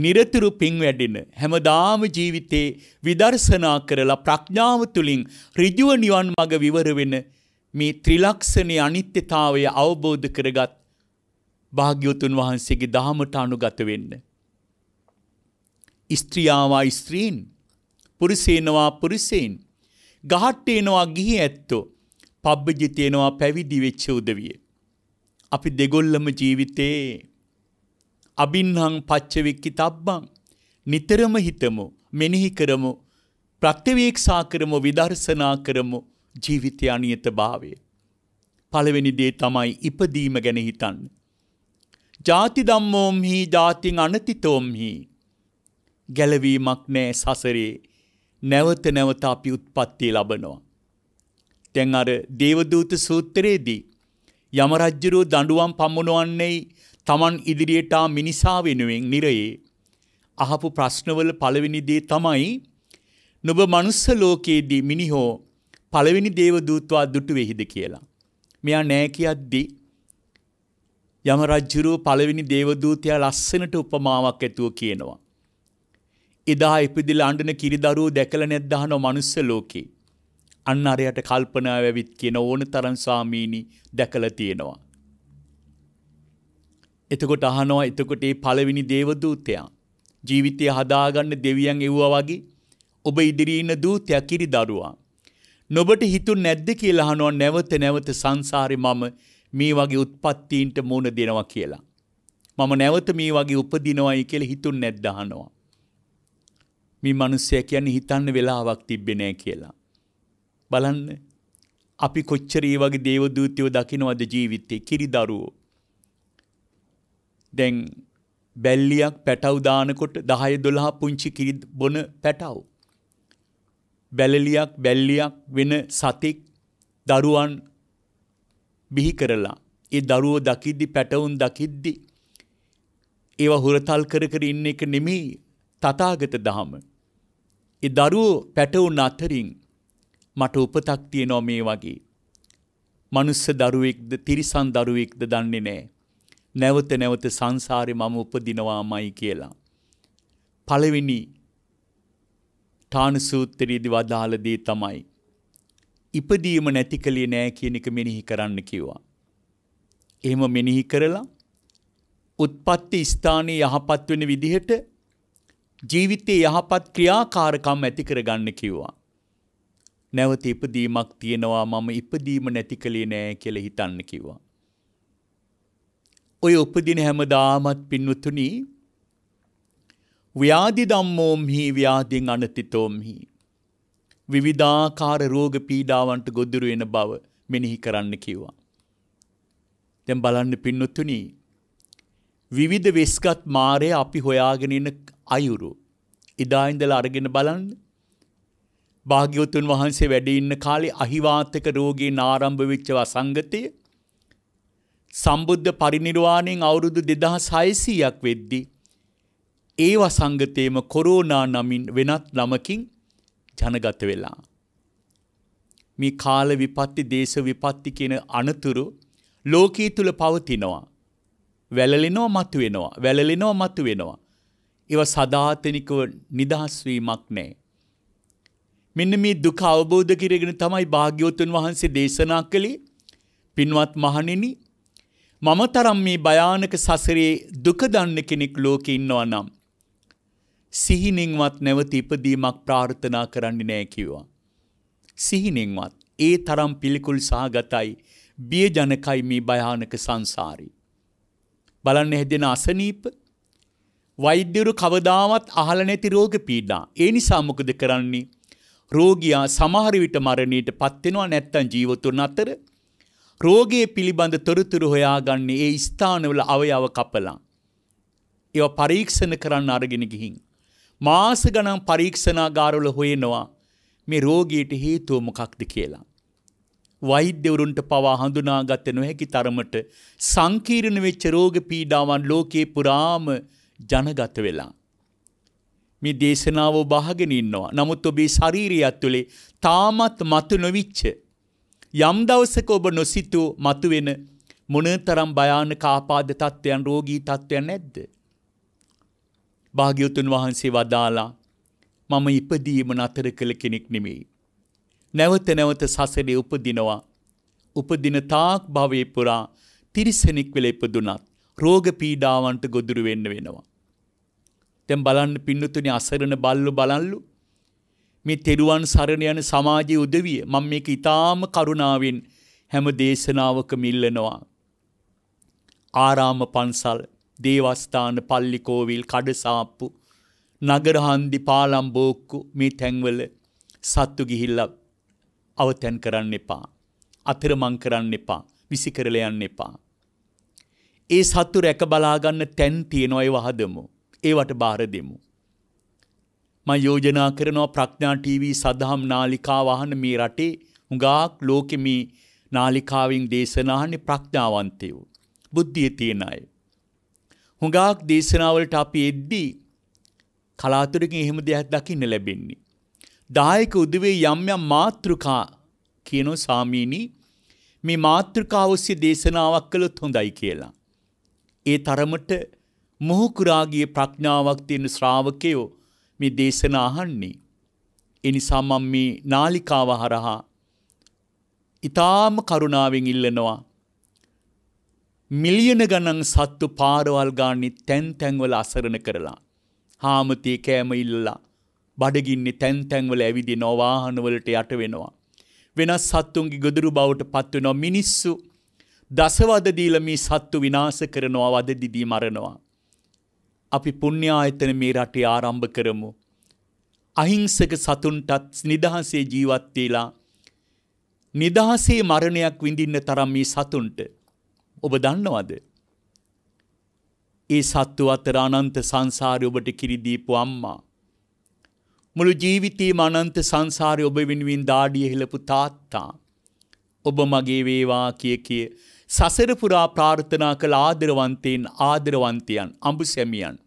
නිරතුරු පින් වැඩෙන හැමදාම ජීවිතේ විදර්ශනා කරලා ප්‍රඥාව තුලින් ඍජුව නිවන් මඟ විවර වෙන මේ ත්‍රිලක්ෂණේ අනිත්‍යතාවය අවබෝධ කරගත් භාග්‍යවතුන් වහන්සේගේ දහමට අනුගත වෙන්න. ස්ත්‍රියාවා ස්ත්‍රීන් පුරුෂේනවා පුරුෂයින් ගහට්ටේනවා ගිහි ඇත්තෝ පබ්බජිතේනවා පැවිදි වෙච්ච උදවිය. අපි දෙගොල්ලම ජීවිතේ අබින්හං පච්චවෙක්කි තබ්බං නිතරම හිතමු මෙනෙහි කරමු ප්‍රත්‍යවේක්ෂා කරමු විදර්ශනා කරමු ජීවිතය අනියත භාවය. පළවෙනි දේ තමයි ඉපදීම ගැන හිතන්න. ජාති ධම්මෝම්හි ජාතින් අනතිතෝම්හි ගැලවීමක් නෑ සසරේ නැවත නැවත අපි උත්පත්තිය ලබනවා. තැන් අර දේවදූත සූත්‍රයේදී යම රජ්ජුරුව දඬුවම් පමුණවන්නේ Taman ඉදිරියට මිනිසා වෙනුවෙන් නිරයේ අහපු ප්‍රශ්නවල පළවෙනි දේ තමයි නුඹ මනුස්ස ලෝකයේදී මිනිහෝ පළවෙනි දේව දූත්වා දුටු වෙහිද කියලා. මෙයා නෑ කියද්දී යම රජුරෝ පළවෙනි දේවදූතයා ලස්සනට උපමාවක් ඇතුව කියනවා. එදා ඉපදිලා අඬන කිරිදරුවෝ දැකලා නැද්දාහන මනුස්ස ලෝකේ. අන්න අරයට කල්පනාව ඇවිත් කියන ඕන තරම් ස්වාමීනි දැකලා තියෙනවා. එතකොට අහනවා එතකොට මේ පළවෙනි දේවදූතයා ජීවිතය හදාගන්න දෙවියන් එව්වා වගේ ඔබ ඉදිරියේ ඉන්න දූතයා කිරි දරුවා. නොබට හිතුන් නැද්ද කියලා අහනවා නැවත නැවත සංසාරේ මම මේ වගේ උත්පත්තීන්ට මුණ දෙනවා කියලා. මම නැවත මේ වගේ උපදිනවයි කියලා හිතුන් නැද්ද අහනවා. මේ මිනිස්සයා කියන්නේ හිතන්න වෙලාවක් තිබ්බේ නැහැ කියලා. බලන්න අපි කොච්චර ඒ වගේ දේවදූතයෝ දකිනවද ජීවිතේ කිරිදරුවෝ දැන් බැල්ලියක් පැටව් දානකොට 10 12 පුංචි කිරි බොන පැටව් බැලලියක් බැල්ලියක් වෙන සතෙක් දරුවන් බිහි කරලා ඒ දරුවෝ දකිද්දි පැටවුන් දකිද්දි ඒවා හුරතල් කර කර ඉන්න එක නෙමෙයි තථාගත ධම. ඒ දරුවෝ පැටවුන් අතරින් මට උපතක් තියෙනවා මේ වගේ. මනුස්ස දරුවෙක්ද තිරිසන් දරුවෙක්ද දන්නේ නෑ. නැවත නැවත සංසාරේ මම උපදිනවාමයි කියලා. පළවෙනි ඨාන සූත්‍රයේදී වදාළ දේ තමයි ඉපදීම නැති කලේ නෑ කියන එක මෙනෙහි කරන්න කිව්වා. එහෙම මෙනෙහි කරලා උත්පත්ති ස්ථානයේ යහපත් වෙන විදිහට ජීවිතයේ යහපත් ක්‍රියාකාරකම් ඇති කරගන්න කිව්වා. නැවත ඉපදීමක් තියෙනවා මම ඉපදීම නැති කළේ නෑ කියලා හිතන්න කිව්වා. ඔය උපදින හැමදාමත් පින්වතුනි ව්‍යාධි ධම්මෝම්හි ව්‍යාධින් අනතිතෝම්හි විවිධාකාර රෝග පීඩාවන්ට ගොදුරු වෙන බව මෙනෙහි කරන්න කිව්වා. දැන් බලන්න පින්නොතුනි විවිධ වෙස්ගත් මාරය අපි හොයාගෙන ඉන අයුරු. එදා ඉඳලා අරගෙන බලන්න භාග්‍යවතුන් වහන්සේ වැඩ ඉන්න කාලේ අහිවාතක රෝගයෙන් ආරම්භ වෙච්ච වසංගතය සම්බුද්ධ පරිනිර්වාණයෙන් අවුරුදු 2600ක් වෙද්දී ඒ වසංගතේම කොරෝනා නමින් වෙනත් නමකින් ජනගත වෙලා මේ කාල විපත්ති දේශ විපත්ති කියන අනතුරු ලෝකයේ තුල පවතිනවා වැළලෙනවා මතුවෙනවා වැළලෙනවා මතුවෙනවා ඒවා සදාතනිකව නිදහස් වීමක් නැහැ මෙන්න මේ දුක අවබෝධ කරගෙන තමයි භාග්‍යවතුන් වහන්සේ දේශනා කළේ පින්වත් මහණෙනි මම තරම් මේ භයානක සසරේ දුක දන්න කෙනෙක් ලෝකේ ඉන්නවා නම් සිහිනෙන්වත් නැවත ඉපදීමක් ප්‍රාර්ථනා කරන්නේ නැහැ කිව්වා. සිහිනෙන්වත් ඒ තරම් පිළිකුල් සහගතයි බියජනකයි මේ භයානක සංසාරේ. බලන්න හැදෙන අසනීප වෛද්‍යරු කවදාවත් අහලා නැති රෝග පීඩා. ඒ නිසා මොකද කරන්නේ? රෝගියා සමහර විට මරණයට පත්වෙනවා නැත්තම් ජීවතුන් අතර රෝගයේ පිළිබඳ තොරතුරු හොයාගන්නේ ඒ ස්ථානවල අවයව කපලා. ඒවා පරීක්ෂණ කරන්න අරගෙන ගිහින්. මාස ගණන් පරීක්ෂණාගාරවල හොයනවා මේ රෝගීට හේතුව මොකක්ද කියලා. වෛද්‍යවරුන්ට පවා හඳුනාගත නොහැකි තරමට සංකීර්ණ වෙච්ච රෝග පීඩාවන් ලෝකේ පුරාම ජනගත වෙලා. මේ දේශනාව බහගෙන ඉන්නවා. නමුත් ඔබේ ශරීරය ඇතුලේ තාමත් මතු නොවිච්ච යම් දවසක ඔබ නොසිතූ මතුවෙන මොනතරම් භයානක ආපාද තත්ත්වයන් රෝගී තත්ත්වයන් නැද්ද? භාග්‍යවතුන් වහන්සේ වදාලා මම ඉපදීම නතර කළ කෙනෙක් නෙමෙයි. නැවත නැවත සසරේ උපදිනවා. උපදින තාක් භවයේ පුරා තිරිසනෙක් වෙලා ඉපදුනත් රෝග පීඩාවන්ට ගොදුරු වෙන්න වෙනවා. දැන් බලන්න පින්නතුනි අසරණ බල්ලු බලන්ලු මේ තෙරුවන් සරණ යන සමාජයේ උදවිය මම මේක ඊටාම කරුණාවෙන් හැම දේශනාවකම ඉල්ලනවා ආරාම පන්සල් දේවස්ථාන පල්ලි කෝවිල් කඩසාප්පු නගර හන්දි පාලම් බෝක්කු මේ තැන්වල සත්තු ගිහිල්ලා අවතැන් කරන්න එපා අතරමං කරන්න එපා විසි කරලා යන්න එපා ඒ සත්තු රැක බලා ගන්න තැන් තියෙනවා ඒව හදමු ඒවට බාර දෙමු. මම යෝජනා කරනවා ප්‍රඥා ටීවී සදහම් නාලිකා වහන මේ රටේ හුඟාක් ලෝකෙ මේ නාලිකාවෙන් දේශනාහන්නේ ප්‍රඥාවන්තයෝ. බුද්ධිය තියෙන අය. හුඟාක් දේශනාවලට අපි එද්දී කලාතුරකින් එහෙම දෙයක් දකින්න ලැබෙන්නේ. දායක උදවේ යම් යම් මාත්‍රිකා කියනෝ සාමීනි මේ මාත්‍රිකාව ඔස්සේ දේශනාවක් කළොත් හොඳයි කියලා. ඒ තරමට මොහොකුරාගිය ප්‍රඥාවක් තියෙන ශ්‍රාවකයෝ මේ දේශන අහන්නේ. එනිසා මම මේ නාලිකාව හරහා ඊටාම කරුණාවෙන් ඉල්ලනවා. මිලියන ගණන් සත්තු පාරවල් ගාන්නේ තැන් තැන්වල අසරණ කරලා. හාමතිය කෑම ඉල්ලලා බඩගින්නේ තැන් තැන්වල ඇවිදිනවා වාහනවලට යට වෙනවා. වෙනස් සත්තුන්ගේ ගොදුරු බවට පත්වෙනවා මිනිස්සු දසවද දීලා මේ සත්තු විනාශ කරනවා වද දිදී මරනවා. අපි පුණ්‍යායතන මේ රටේ ආරම්භ කරමු. අහිංසක සතුන්ටත් නිදහසේ ජීවත් වෙලා නිදහසේ මරණයක් විඳින්න තරම් මේ සතුන්ට ඔබ දන්නවද? ඒ සත්තු අතර අනන්ත සංසාරය ඔබට කිරි දීපු අම්මා මුළු ජීවිතේම අනන්ත සංසාරය ඔබ වෙනුවෙන් දාඩිය හෙලපු තාත්තා ඔබ මගේ වේවා කිය කිය සසර පුරා ප්‍රාර්ථනා කළ ආදරවන්තයන් ආදරවන්තයන් අඹු සැමියන්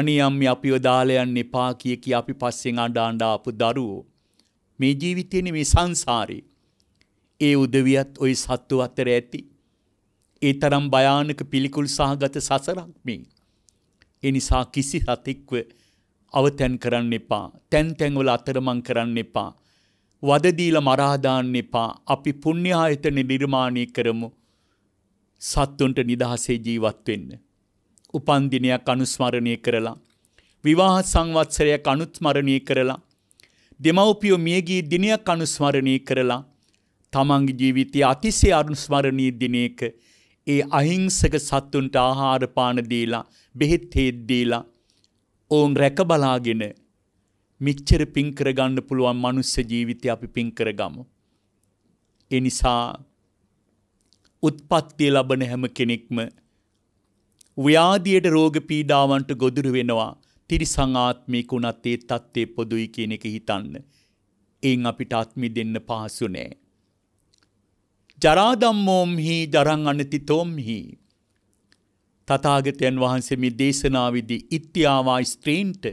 අනියම්ම අපිව දාලයන් එපා කිය කිය අපි පස්සෙන් අඩාණ්ඩාපු දරුවෝ. මේ ජීවිතයන මේ සංසාරේ. ඒ උදවියත් ඔයි සත්තු අතර ඇති. ඒ තරම් භයානක පිළිකුල් සහගත සසරක් මේ. එනිසා කිසි සතෙක්ව අවතැන් කරන්න එපා. තැන් තැන්වල අතරමං කරන්න එපා. වදදීල මරාදාන්න එපා. අපි පුුණ්‍යහායතන නිර්මාණය කරමු. සත්තුන්ට නිදහසේ ජීවත් වෙන්න. උපන්දිනයක් අනුස්මරණය කරලා. විවාහ සංවත්සරයක් අනුත්මරණය කරලා. දෙමව්පියෝ මියගී දිනයක් අනුස්මරණය කරලා තමන්ගේ ජීවිතය අතිසේ අනුස්මරණී දිනයක ඒ අහිංසක සත්තුන්ට ආහාරපාන දීලා බෙහෙත් හේත් දීලා ඔවුන් රැක බලාගෙන මිච්චර පින් කරගන්න පුළුවන් මනුස්ස ජීවිතය අපි පින් කරගමු. එනිසා උත්පත්තිය ලබන හැම කෙනෙක්ම ව්‍යාධියට රෝග පීඩාවන්ට ගොදුරු වෙනවා තිරිසං ආත්මික උනත් ඒ தත්ත්වේ පොදුයි කියන එක හිතන්න. එයින් අපිට අත්මි දෙන්න පහසු නෑ. ජරා ධම්මෝම්හි ජරං අනතිතෝම්හි තථාගතයන් වහන්සේ මේ දේශනාවේදී ඉත්‍යාවා ස්ත්‍රීන්ට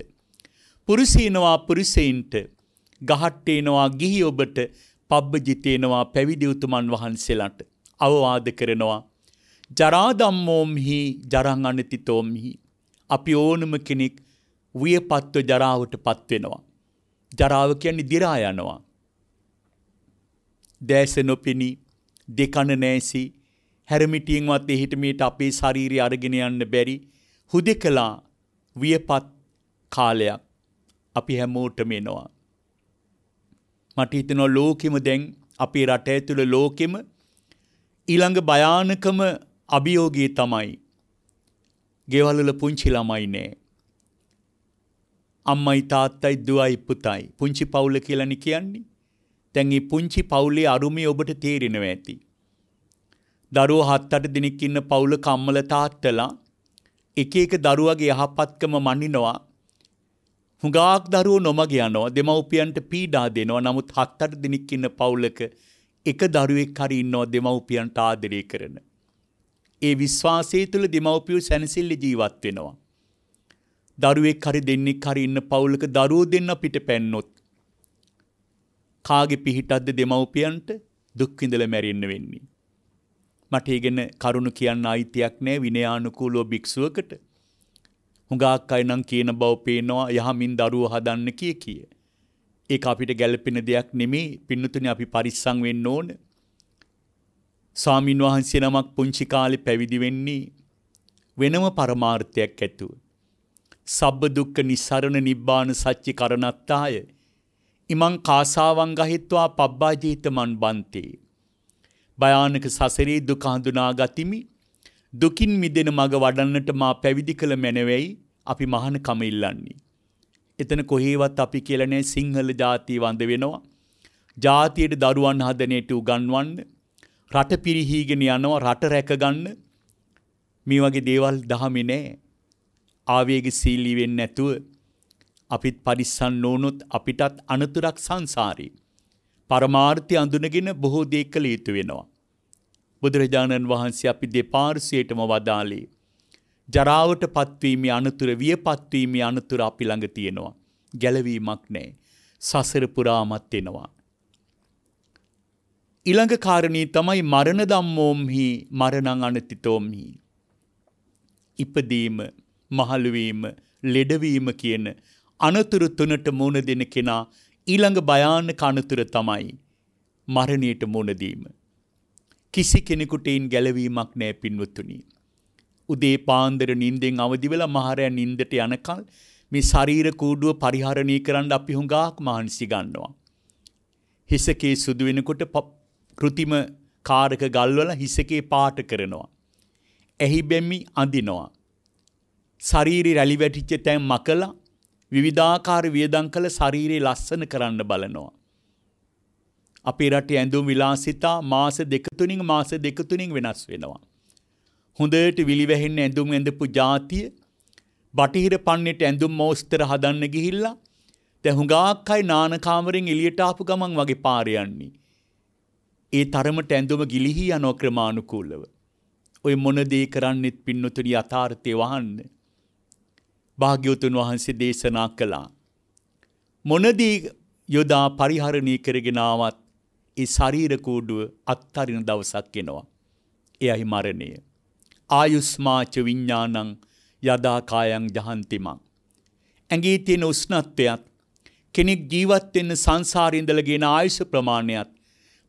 පුරුෂේනවා පුරුෂයින්ට ගහට්ටේනවා ගිහි ඔබට පබ්බජිතේනවා පැවිදි උතුමන් වහන්සේලාට අවවාද කරනවා ජරාදම්මෝම්හි ජරං අනතිතෝම්හි. අපි ඕනම කෙනෙක් වියපත්ව ජරාවට පත්වෙනවා. ජරාව කියන්නේ දිරා යනවා. දැස නොපෙනී දෙකන නෑසි හැරමිටියෙන්වත් එහිට මේට අපේ ශරීරය අරගෙන යන්න බැරි හුදෙකලා වියපත් කාලයක් අපි හැමෝටම එනවා. මට හිතෙනවා ලෝකෙම දැන් අපේ රට ඇතුළ ලෝකෙම ඊළඟ භයානකම අභියෝගයේ තමයි ගෙවල් වල පුංචි ළමයි නෑ. අම්මයි තාත්තයි දුවයි පුතයි පුංචි පවුල කියලානේ කියන්නේ. දැන් මේ පුංචි පවුලේ අරුමේ ඔබට තේරෙනවා ඇති. දරුවෝ හත් අට දිනක් ඉන්න පවුල කම්මල තාත්තලා එක එක දරුවගේ යහපත්කම මනිනවා. හුඟාක් දරුවෝ නොමග යනවා දෙමව්පියන්ට පීඩා දෙනවා. නමුත් හත් අට දිනක් ඉන්න පවුලක එක දරුවෙක් හරි ඉන්නවා දෙමව්පියන්ට ආදරය කරන. ඒ විශ්වාසය තුළ දෙමව්පියෝ සැනසෙල්ල ජීවත් වෙනවා. දරුවෙක් හරි දෙන්නෙක් හරි ඉන්න පවුලක දරුවෝ දෙන්න පිට පැන්නොත් කාගේ පිහිටක්ද දෙමව්පියන්ට දුක් විඳලා මැරෙන්න වෙන්නේ. මට ඊගෙන කරුණු කියන්න අයිතියක් නැහැ විනයානුකූලව භික්ෂුවකට. හුඟක් අය නම් කියන බව පේනවා යහමින් දරුවෝ හදන්න කිය කිය. ඒක අපිට ගැළපෙන දෙයක් නෙමේ පින්නතුනේ අපි පරිස්සම් වෙන්න ඕනේ. ස්වාමින් වහන්සේ නමක් පුංචි කාලේ පැවිදි වෙන්නේ වෙනම පරමාර්ථයක් ඇතුව. සබ්බ දුක්ඛ නිස්සරණ නිබ්බාන සච්චි කරණත්තාය. ඉමං කාසාවං ගහිත්වා පබ්බාජීත මන් බන්තේ. භයානක සසරේ දුක හඳුනා ගතිමි. දුකින් මිදෙන මඟ වඩන්නට මා පැවිදි කළ මැනවෙයි අපි මහානකම ඉල්ලන්නේ. එතන කොහේවත් අපි කියලා නැහැ සිංහල ජාතිය වඳ වෙනවා. ජාතියේ දරුවන් හදනේට උගන්වන්නේ රට පිරිහීගෙන යනවා රට රැකගන්න මේ වගේ දේවල් දහමේ නෑ. ආවේගශීලී වෙන්නේ නැතුව අපිත් පරිස්සම් නොවුනොත් අපිටත් අනතුරක් සංසාරේ. පරමාර්ථය අඳුනගෙන බොහෝ දේ කළ යුතු වෙනවා. බුදුරජාණන් වහන්සේ අපි දෙපාර්ශ්වයටම වදාළේ ජරාවට පත්වීමේ අනතුර වියපත්වීමේ අනතුර අපි ළඟ තියෙනවා. ගැලවීමක් නැහැ. සසර පුරාමත් වෙනවා. ඊළඟ කාරණී තමයි මරණ ධම්මෝම්හි මරණං අනතිතෝම්හි. ඉපදීම, මහලුවීම, ලෙඩවීම කියන අනතුරු තුනට මුණ දෙන කෙනා ඊළඟ භයානක අනතුර තමයි මරණයට මුණ දීම. කිසි කෙනෙකුට ඊන් ගැලවීමක් නැහැ පින්වත්තුනි. උදේ පාන්දර නිින්දෙන් අවදි වෙලා මහරය නිින්දට යනකල් මේ ශරීර කූඩුව පරිහරණය කරන්න අපි හුඟක් මහන්සි ගන්නවා. හිසකේ සුදු වෙනකොට કෘතිම කාරක ගල්වල හිසකේ පාට කරනවා. ඇහි බැම්මි අඳිනවා. ශරීරි රැලි වැටිච්ච තැන් මකලා විවිධාකාර වියදම් කළ ශරීරේ ලස්සන කරන්න බලනවා. අපේ රටේ ඇඳුම් විලාසිතා මාස දෙක තුනින් මාස දෙක තුනින් වෙනස් වෙනවා. හොඳට විලිවැහෙන්න ඇඳුම් ඇඳපු ජාතිය බටහිර පන්නේට ඇඳුම් මෝස්තර හදන්න ගිහිල්ලා දැන් හුඟාක් අය නාන කාමරෙන් එළියට ආපු ගමන් වගේ පාර යන්නේ. ඒ තරමට ඇඳුම ගිලිහි යනෝ ක්‍රමානුකූලව. ඔය මොන දේ කරන්නෙත් පින්නතුනි යථාර්ථය වහන්න. භාග්‍යවතුන් වහන්සේ දේශනා කළා. මොන දේ යොදා පරිහරණය කරගෙන ආවත් ඒ ශරීර කූඩුව අත්තරින දවසක් එනවා. එයයි මරණය. ආයුස්මාච විඥානං යදා කායං ජහන්තිමං. ඇඟේ තියෙන උෂ්ණත්වයත් කෙනෙක් ජීවත් වෙන්න සංසාරේ ඉඳලා ගෙන ආයුෂ ප්‍රමාණයත්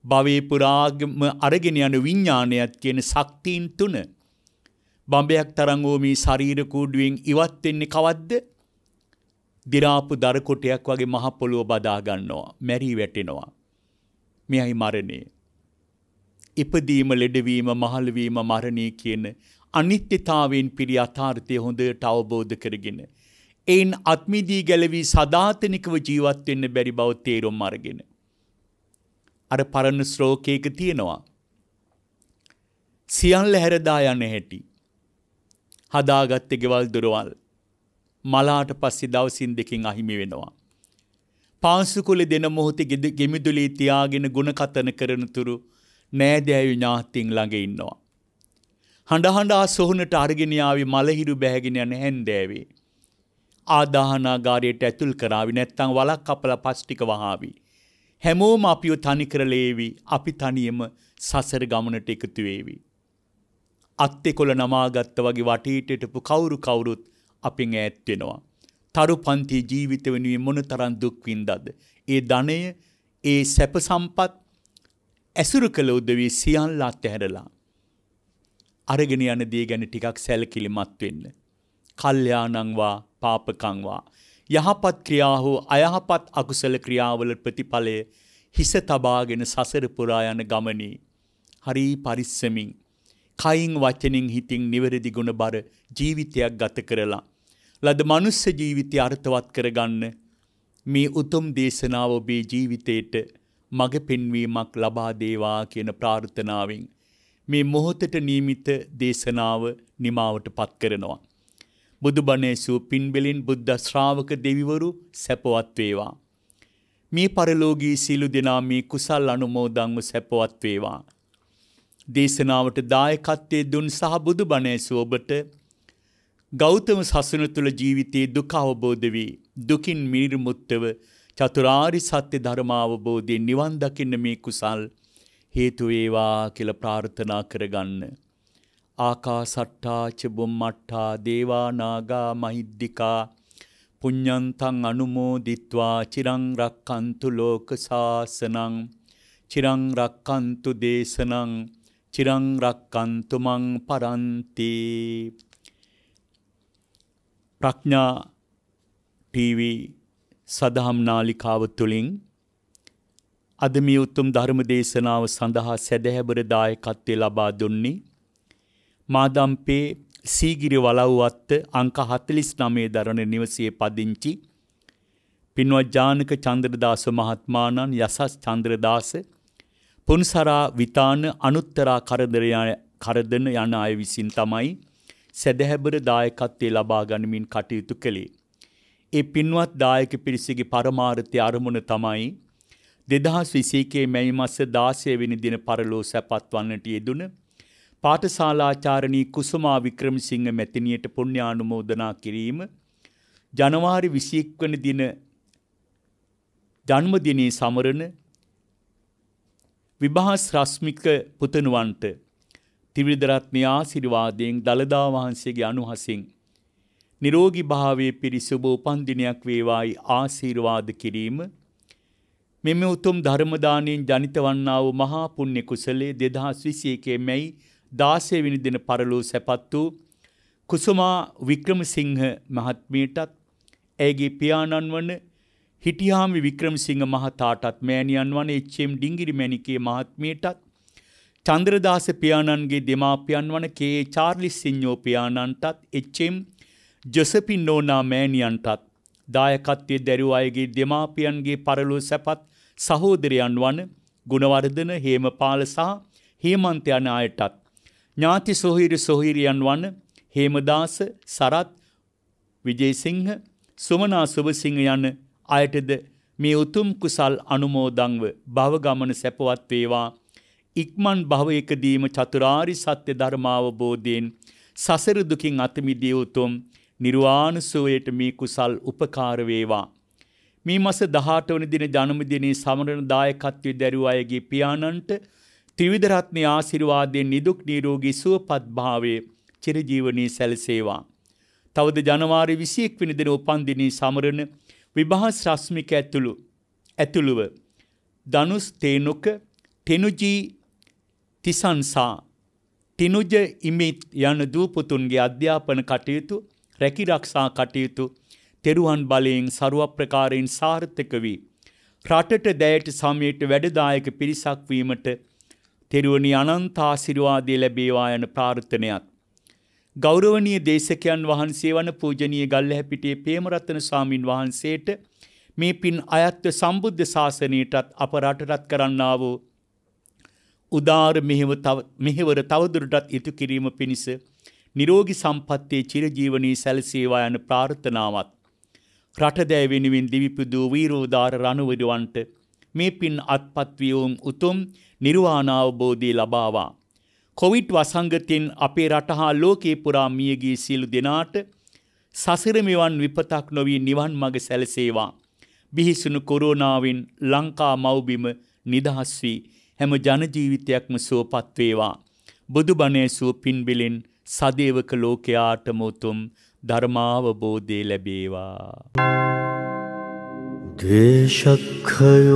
භවීපුරාගම අරගෙන යන විඤ්ඥානයක් කියන සක්තිීන් තුන. බඹයක් තරංගෝ මේ ශරීර කූඩුවෙන් ඉවත්වෙන්නේ කවද්ද දිරාපු දරකොටයක් වගේ මහපොළුව බදාගන්නවා මැරී වැටෙනවා. මෙයි මරණය. ඉපදීම ලෙඩවීම මහලවීම මරණය කියන අනිත්‍යතාවෙන් පිරි අථාර්ථය හොඳට අවබෝධ කරගෙන. එයින් අත්මිදී ගැලවී සධාතනිකව ජීවත්වෙන්න බැරි බව තේරුම් අරගෙන. අර පරණ ශ්ලෝකයක තියෙනවා. සියල්ල හැරදා යන හැටි. හදාගත්ත ගෙවල් දොරවල් මලාට පස්සේ දවසින් දෙකකින් අහිමි වෙනවා. පාංශුකුල දෙන මොහොතේ ගෙමිදුලි තියාගෙන ගුණ කතන කරන තුරු නෑදෑයු ඥාතීන් ළඟ ඉන්නවා. හඬ හඬා සොහොනට අරගෙන ආවි මලහිරු බැහැගෙන යන හැන්දෑවේ. ආදාහනාගාරයට ඇතුල් කරાવી නැත්නම් වලක් කපලා පස්ටික වහાવી. හැමෝම අපිව තනි කරලේවි අපි තනියම සසර ගමනට එකතු වේවි. අත්තෙකොළ නමාගත්ත වගේ වටීටටපු කවුරු කවුරුත් අපින් ඈත් වෙනවා. තරු පන්ති ජීවිත වෙනුවෙන් මොන තරම් දුක් වින්දාද? ඒ ධනය, ඒ සැප සම්පත් ඇසුරු කළ උදවිය සියල්ල අත්හැරලා අරගෙන යන දේ ගැන ටිකක් සැලකිලිමත් වෙන්න. කල්යාණං වා පාපකං වා යහපත් ක්‍රියා හෝ අයහපත් අකුසල ක්‍රියාවල ප්‍රතිඵලය හිස තබාගෙන සසර පුරා යන ගමනේ හරි පරිස්සමින් කයින් වචනින් හිතින් නිවැරදි ගුණ බර ජීවිතයක් ගත කරලා ලද මනුස්ස ජීවිතය අර්ථවත් කරගන්න මේ උතුම් දේශනාව ඔබේ ජීවිතයට මඟ පෙන්වීමක් ලබා දේවා කියන ප්‍රාර්ථනාවෙන් මේ මොහොතට නියමිත දේශනාව නිමාවට පත් කරනවා බුදුබණේසු පින්බෙලින් බුද්ධ ශ්‍රාවක දෙවිවරු සැපවත් වේවා. මේ පරලෝකී සීලු දෙනා මේ කුසල් අනුමෝදන්ව සැපවත් වේවා. දේශනාවට දායකත්වයේ දුන් සහ බුදුබණ ඇසූ ඔබට ගෞතම සසුන තුල ජීවිතයේ දුක අවබෝධ වී දුකින් නිර්මුක්තව චතුරාරි සත්‍ය ධර්ම අවබෝධයෙන් නිවන් දකින්න මේ කුසල් හේතු වේවා කියලා ප්‍රාර්ථනා කරගන්න. ආකාසට්ටා චබුම්මට්ටා දේවානාගා මහිද්దికා පුඤ්ඤන්තං අනුමෝදිත්වා චිරං රක්칸තු ලෝක සාසනං චිරං රක්칸තු දේශනං චිරං රක්칸තු මං පරන්ති ප්‍රඥා ටීවී සදහම් නාලිකාව තුලින් අද මේ උතුම් ධර්ම දේශනාව සඳහා සදහැබර දායකත්වය ලබා දුන්නේ මාදම්පේ සීගිරි වලව්වත්ත අංක 49 දරණ නිවසේ පදිංචි පින්වත් ජානක චන්ද්‍රදාස මහත්මාණන් යසස් චන්ද්‍රදාස පුන්සරා විතාන අනුත්තරා කරදන යන අය විසින් තමයි සැදැහැබර දායකත්වයේ ලබා ගනිමින් කටයුතු කළේ. ඒ පින්වත් දායක පිරිසගේ පරමාර්ථය අරමුණ තමයි 2021 මැයි මාස 16 වෙනි දින පරලෝ සැපත් වන්නට යෙදුණා පාඨශාලාචාරණී කුසුමා වික්‍රමසිංහ මැතිණියට පුණ්‍යානුමෝදනා කිරීම ජනවාරි 21 වන දින ජන්මදිනයේ සමරන විභාස් රස්මික පුතණුවන්ට ත්‍රිවිධ රත්නය ආශිර්වාදයෙන් දලදා වහන්සේගේ අනුහසින් නිරෝගී භාවයේ පිරිසුබ උපන් දිනයක් වේවායි ආශිර්වාද කිරීම මෙම උතුම් ධර්ම දාණයෙන් ජනිත වන්නා වූ මහා පුණ්‍ය කුසලයේ 2021 මැයි දාසයවිනි දෙන පරලෝ සැපත් වූ කුසුමා වික්‍රමසිංහ මහත්මියටත් ඇගේ පියාණන් වන හිටියාමි වික්‍රමසිංහ මහතාටත් මෑණියන් වන එච්.එම්. ඩිංගිරි මැණිකේ මහත්මියටත් චන්ද්‍රදාස පියාණන්ගේ දෙමාපියන් වන කේ චාර්ලිස් සිඤ්ඤෝ පියාණන්ටත් එච්.එම්. ජොසපින් නෝනා මෑණියන්ටත් දායකත්වයේ දැරූ අයගේ දෙමාපියන්ගේ පරලෝ සැපත් සහෝදරයන් වන ගුණවර්ධන හේමපාල සහ හේමන්ත යන අයටත් ඥාති සොහිරි සොහිරියන් වන හේමදාස සරත් විජේසිංහ සුමනා සුභසිංහ යන අයටද මේ උතුම් කුසල් අනුමෝදන්ව භව ගමන සැපවත් වේවා ඉක්මන් භවයකදීම චතුරාරි සත්‍ය ධර්මාවබෝධයෙන් සසර දුකින් අත මිදිය උතුම් නිර්වාණ සුවයට මේ කුසල් උපකාර වේවා මේ මාස 18 වන දින ජන්මදිනයේ සමරන දායකත්වයේ දැරූ අයගේ පියාණන්ට ත්‍රිවිධරත්නය ආසිරවාදයෙන් නිදුක් නීරෝගී සුවපත් භාවය චිරජීවනී සැලසේවා. තවද ජනවාරි විසියෙක් වෙනිදෙන උපන්දිනී සමරණ විභාස් රශ්මික ඇතුළු ඇතුළුව ධනුස් තේනුක තෙනුජී තිසන්සා තිනුජ ඉමිත් යන දූපුතුන්ගේ අධ්‍යාපන කටයුතු රැකිරක්ෂා කටයුතු තෙරුවන් බලයෙන් සරුව ප්‍රකාරයෙන් සාර්ථක වී රටට දැයට සමයට වැඩදායක පිරිසක් වීමට තෙරුවනි අනන්ත ආශිර්වාදය ලැබේවා යන ප්‍රාර්ථනයත් ගෞරවනීය දේශකයන් වහන්සේ වන පූජනීය ගල්ලැහැපිටියේ ප්‍රේමරත්න ස්වාමින් වහන්සේට මේ පින් අයත්ව සම්බුද්ධ ශාසනයටත් අප රටටත් කරන්නා වූ උදාර මෙහෙවර තවදුරටත් ඉටු කිරීම පිණිස නිරෝගී සම්පත්තියේ චිරජීවනයේ සැලසේවා යන ප්‍රාර්ථනාවත් රටදෑ වෙනුවෙන් දිවිපුදූ වීරෝදාර රණවරුවන්ට මේ පින් අත්පත් වියුම් උතුම් නිර්වාණ අවබෝධය ලබාවා. කොවිඩ් වසංගතයෙන් අපේ රට හා ලෝකේ පුරා මියගිය සියලු දෙනාට සසර මෙවන් විපතක් නොවී නිවන් මඟ සැලසේවා. බිහිසුණු කොරෝනාවෙන් ලංකා මව්බිම නිදහස් වී හැම ජන ජීවිතයක්ම සුවපත් වේවා. බුදුබණේ සුව පින්බිලෙන් සදේවක ලෝකයාටම උතුම් ධර්මාවබෝධය ලැබේවා. द्वेशखयो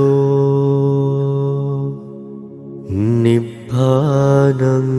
निभानम्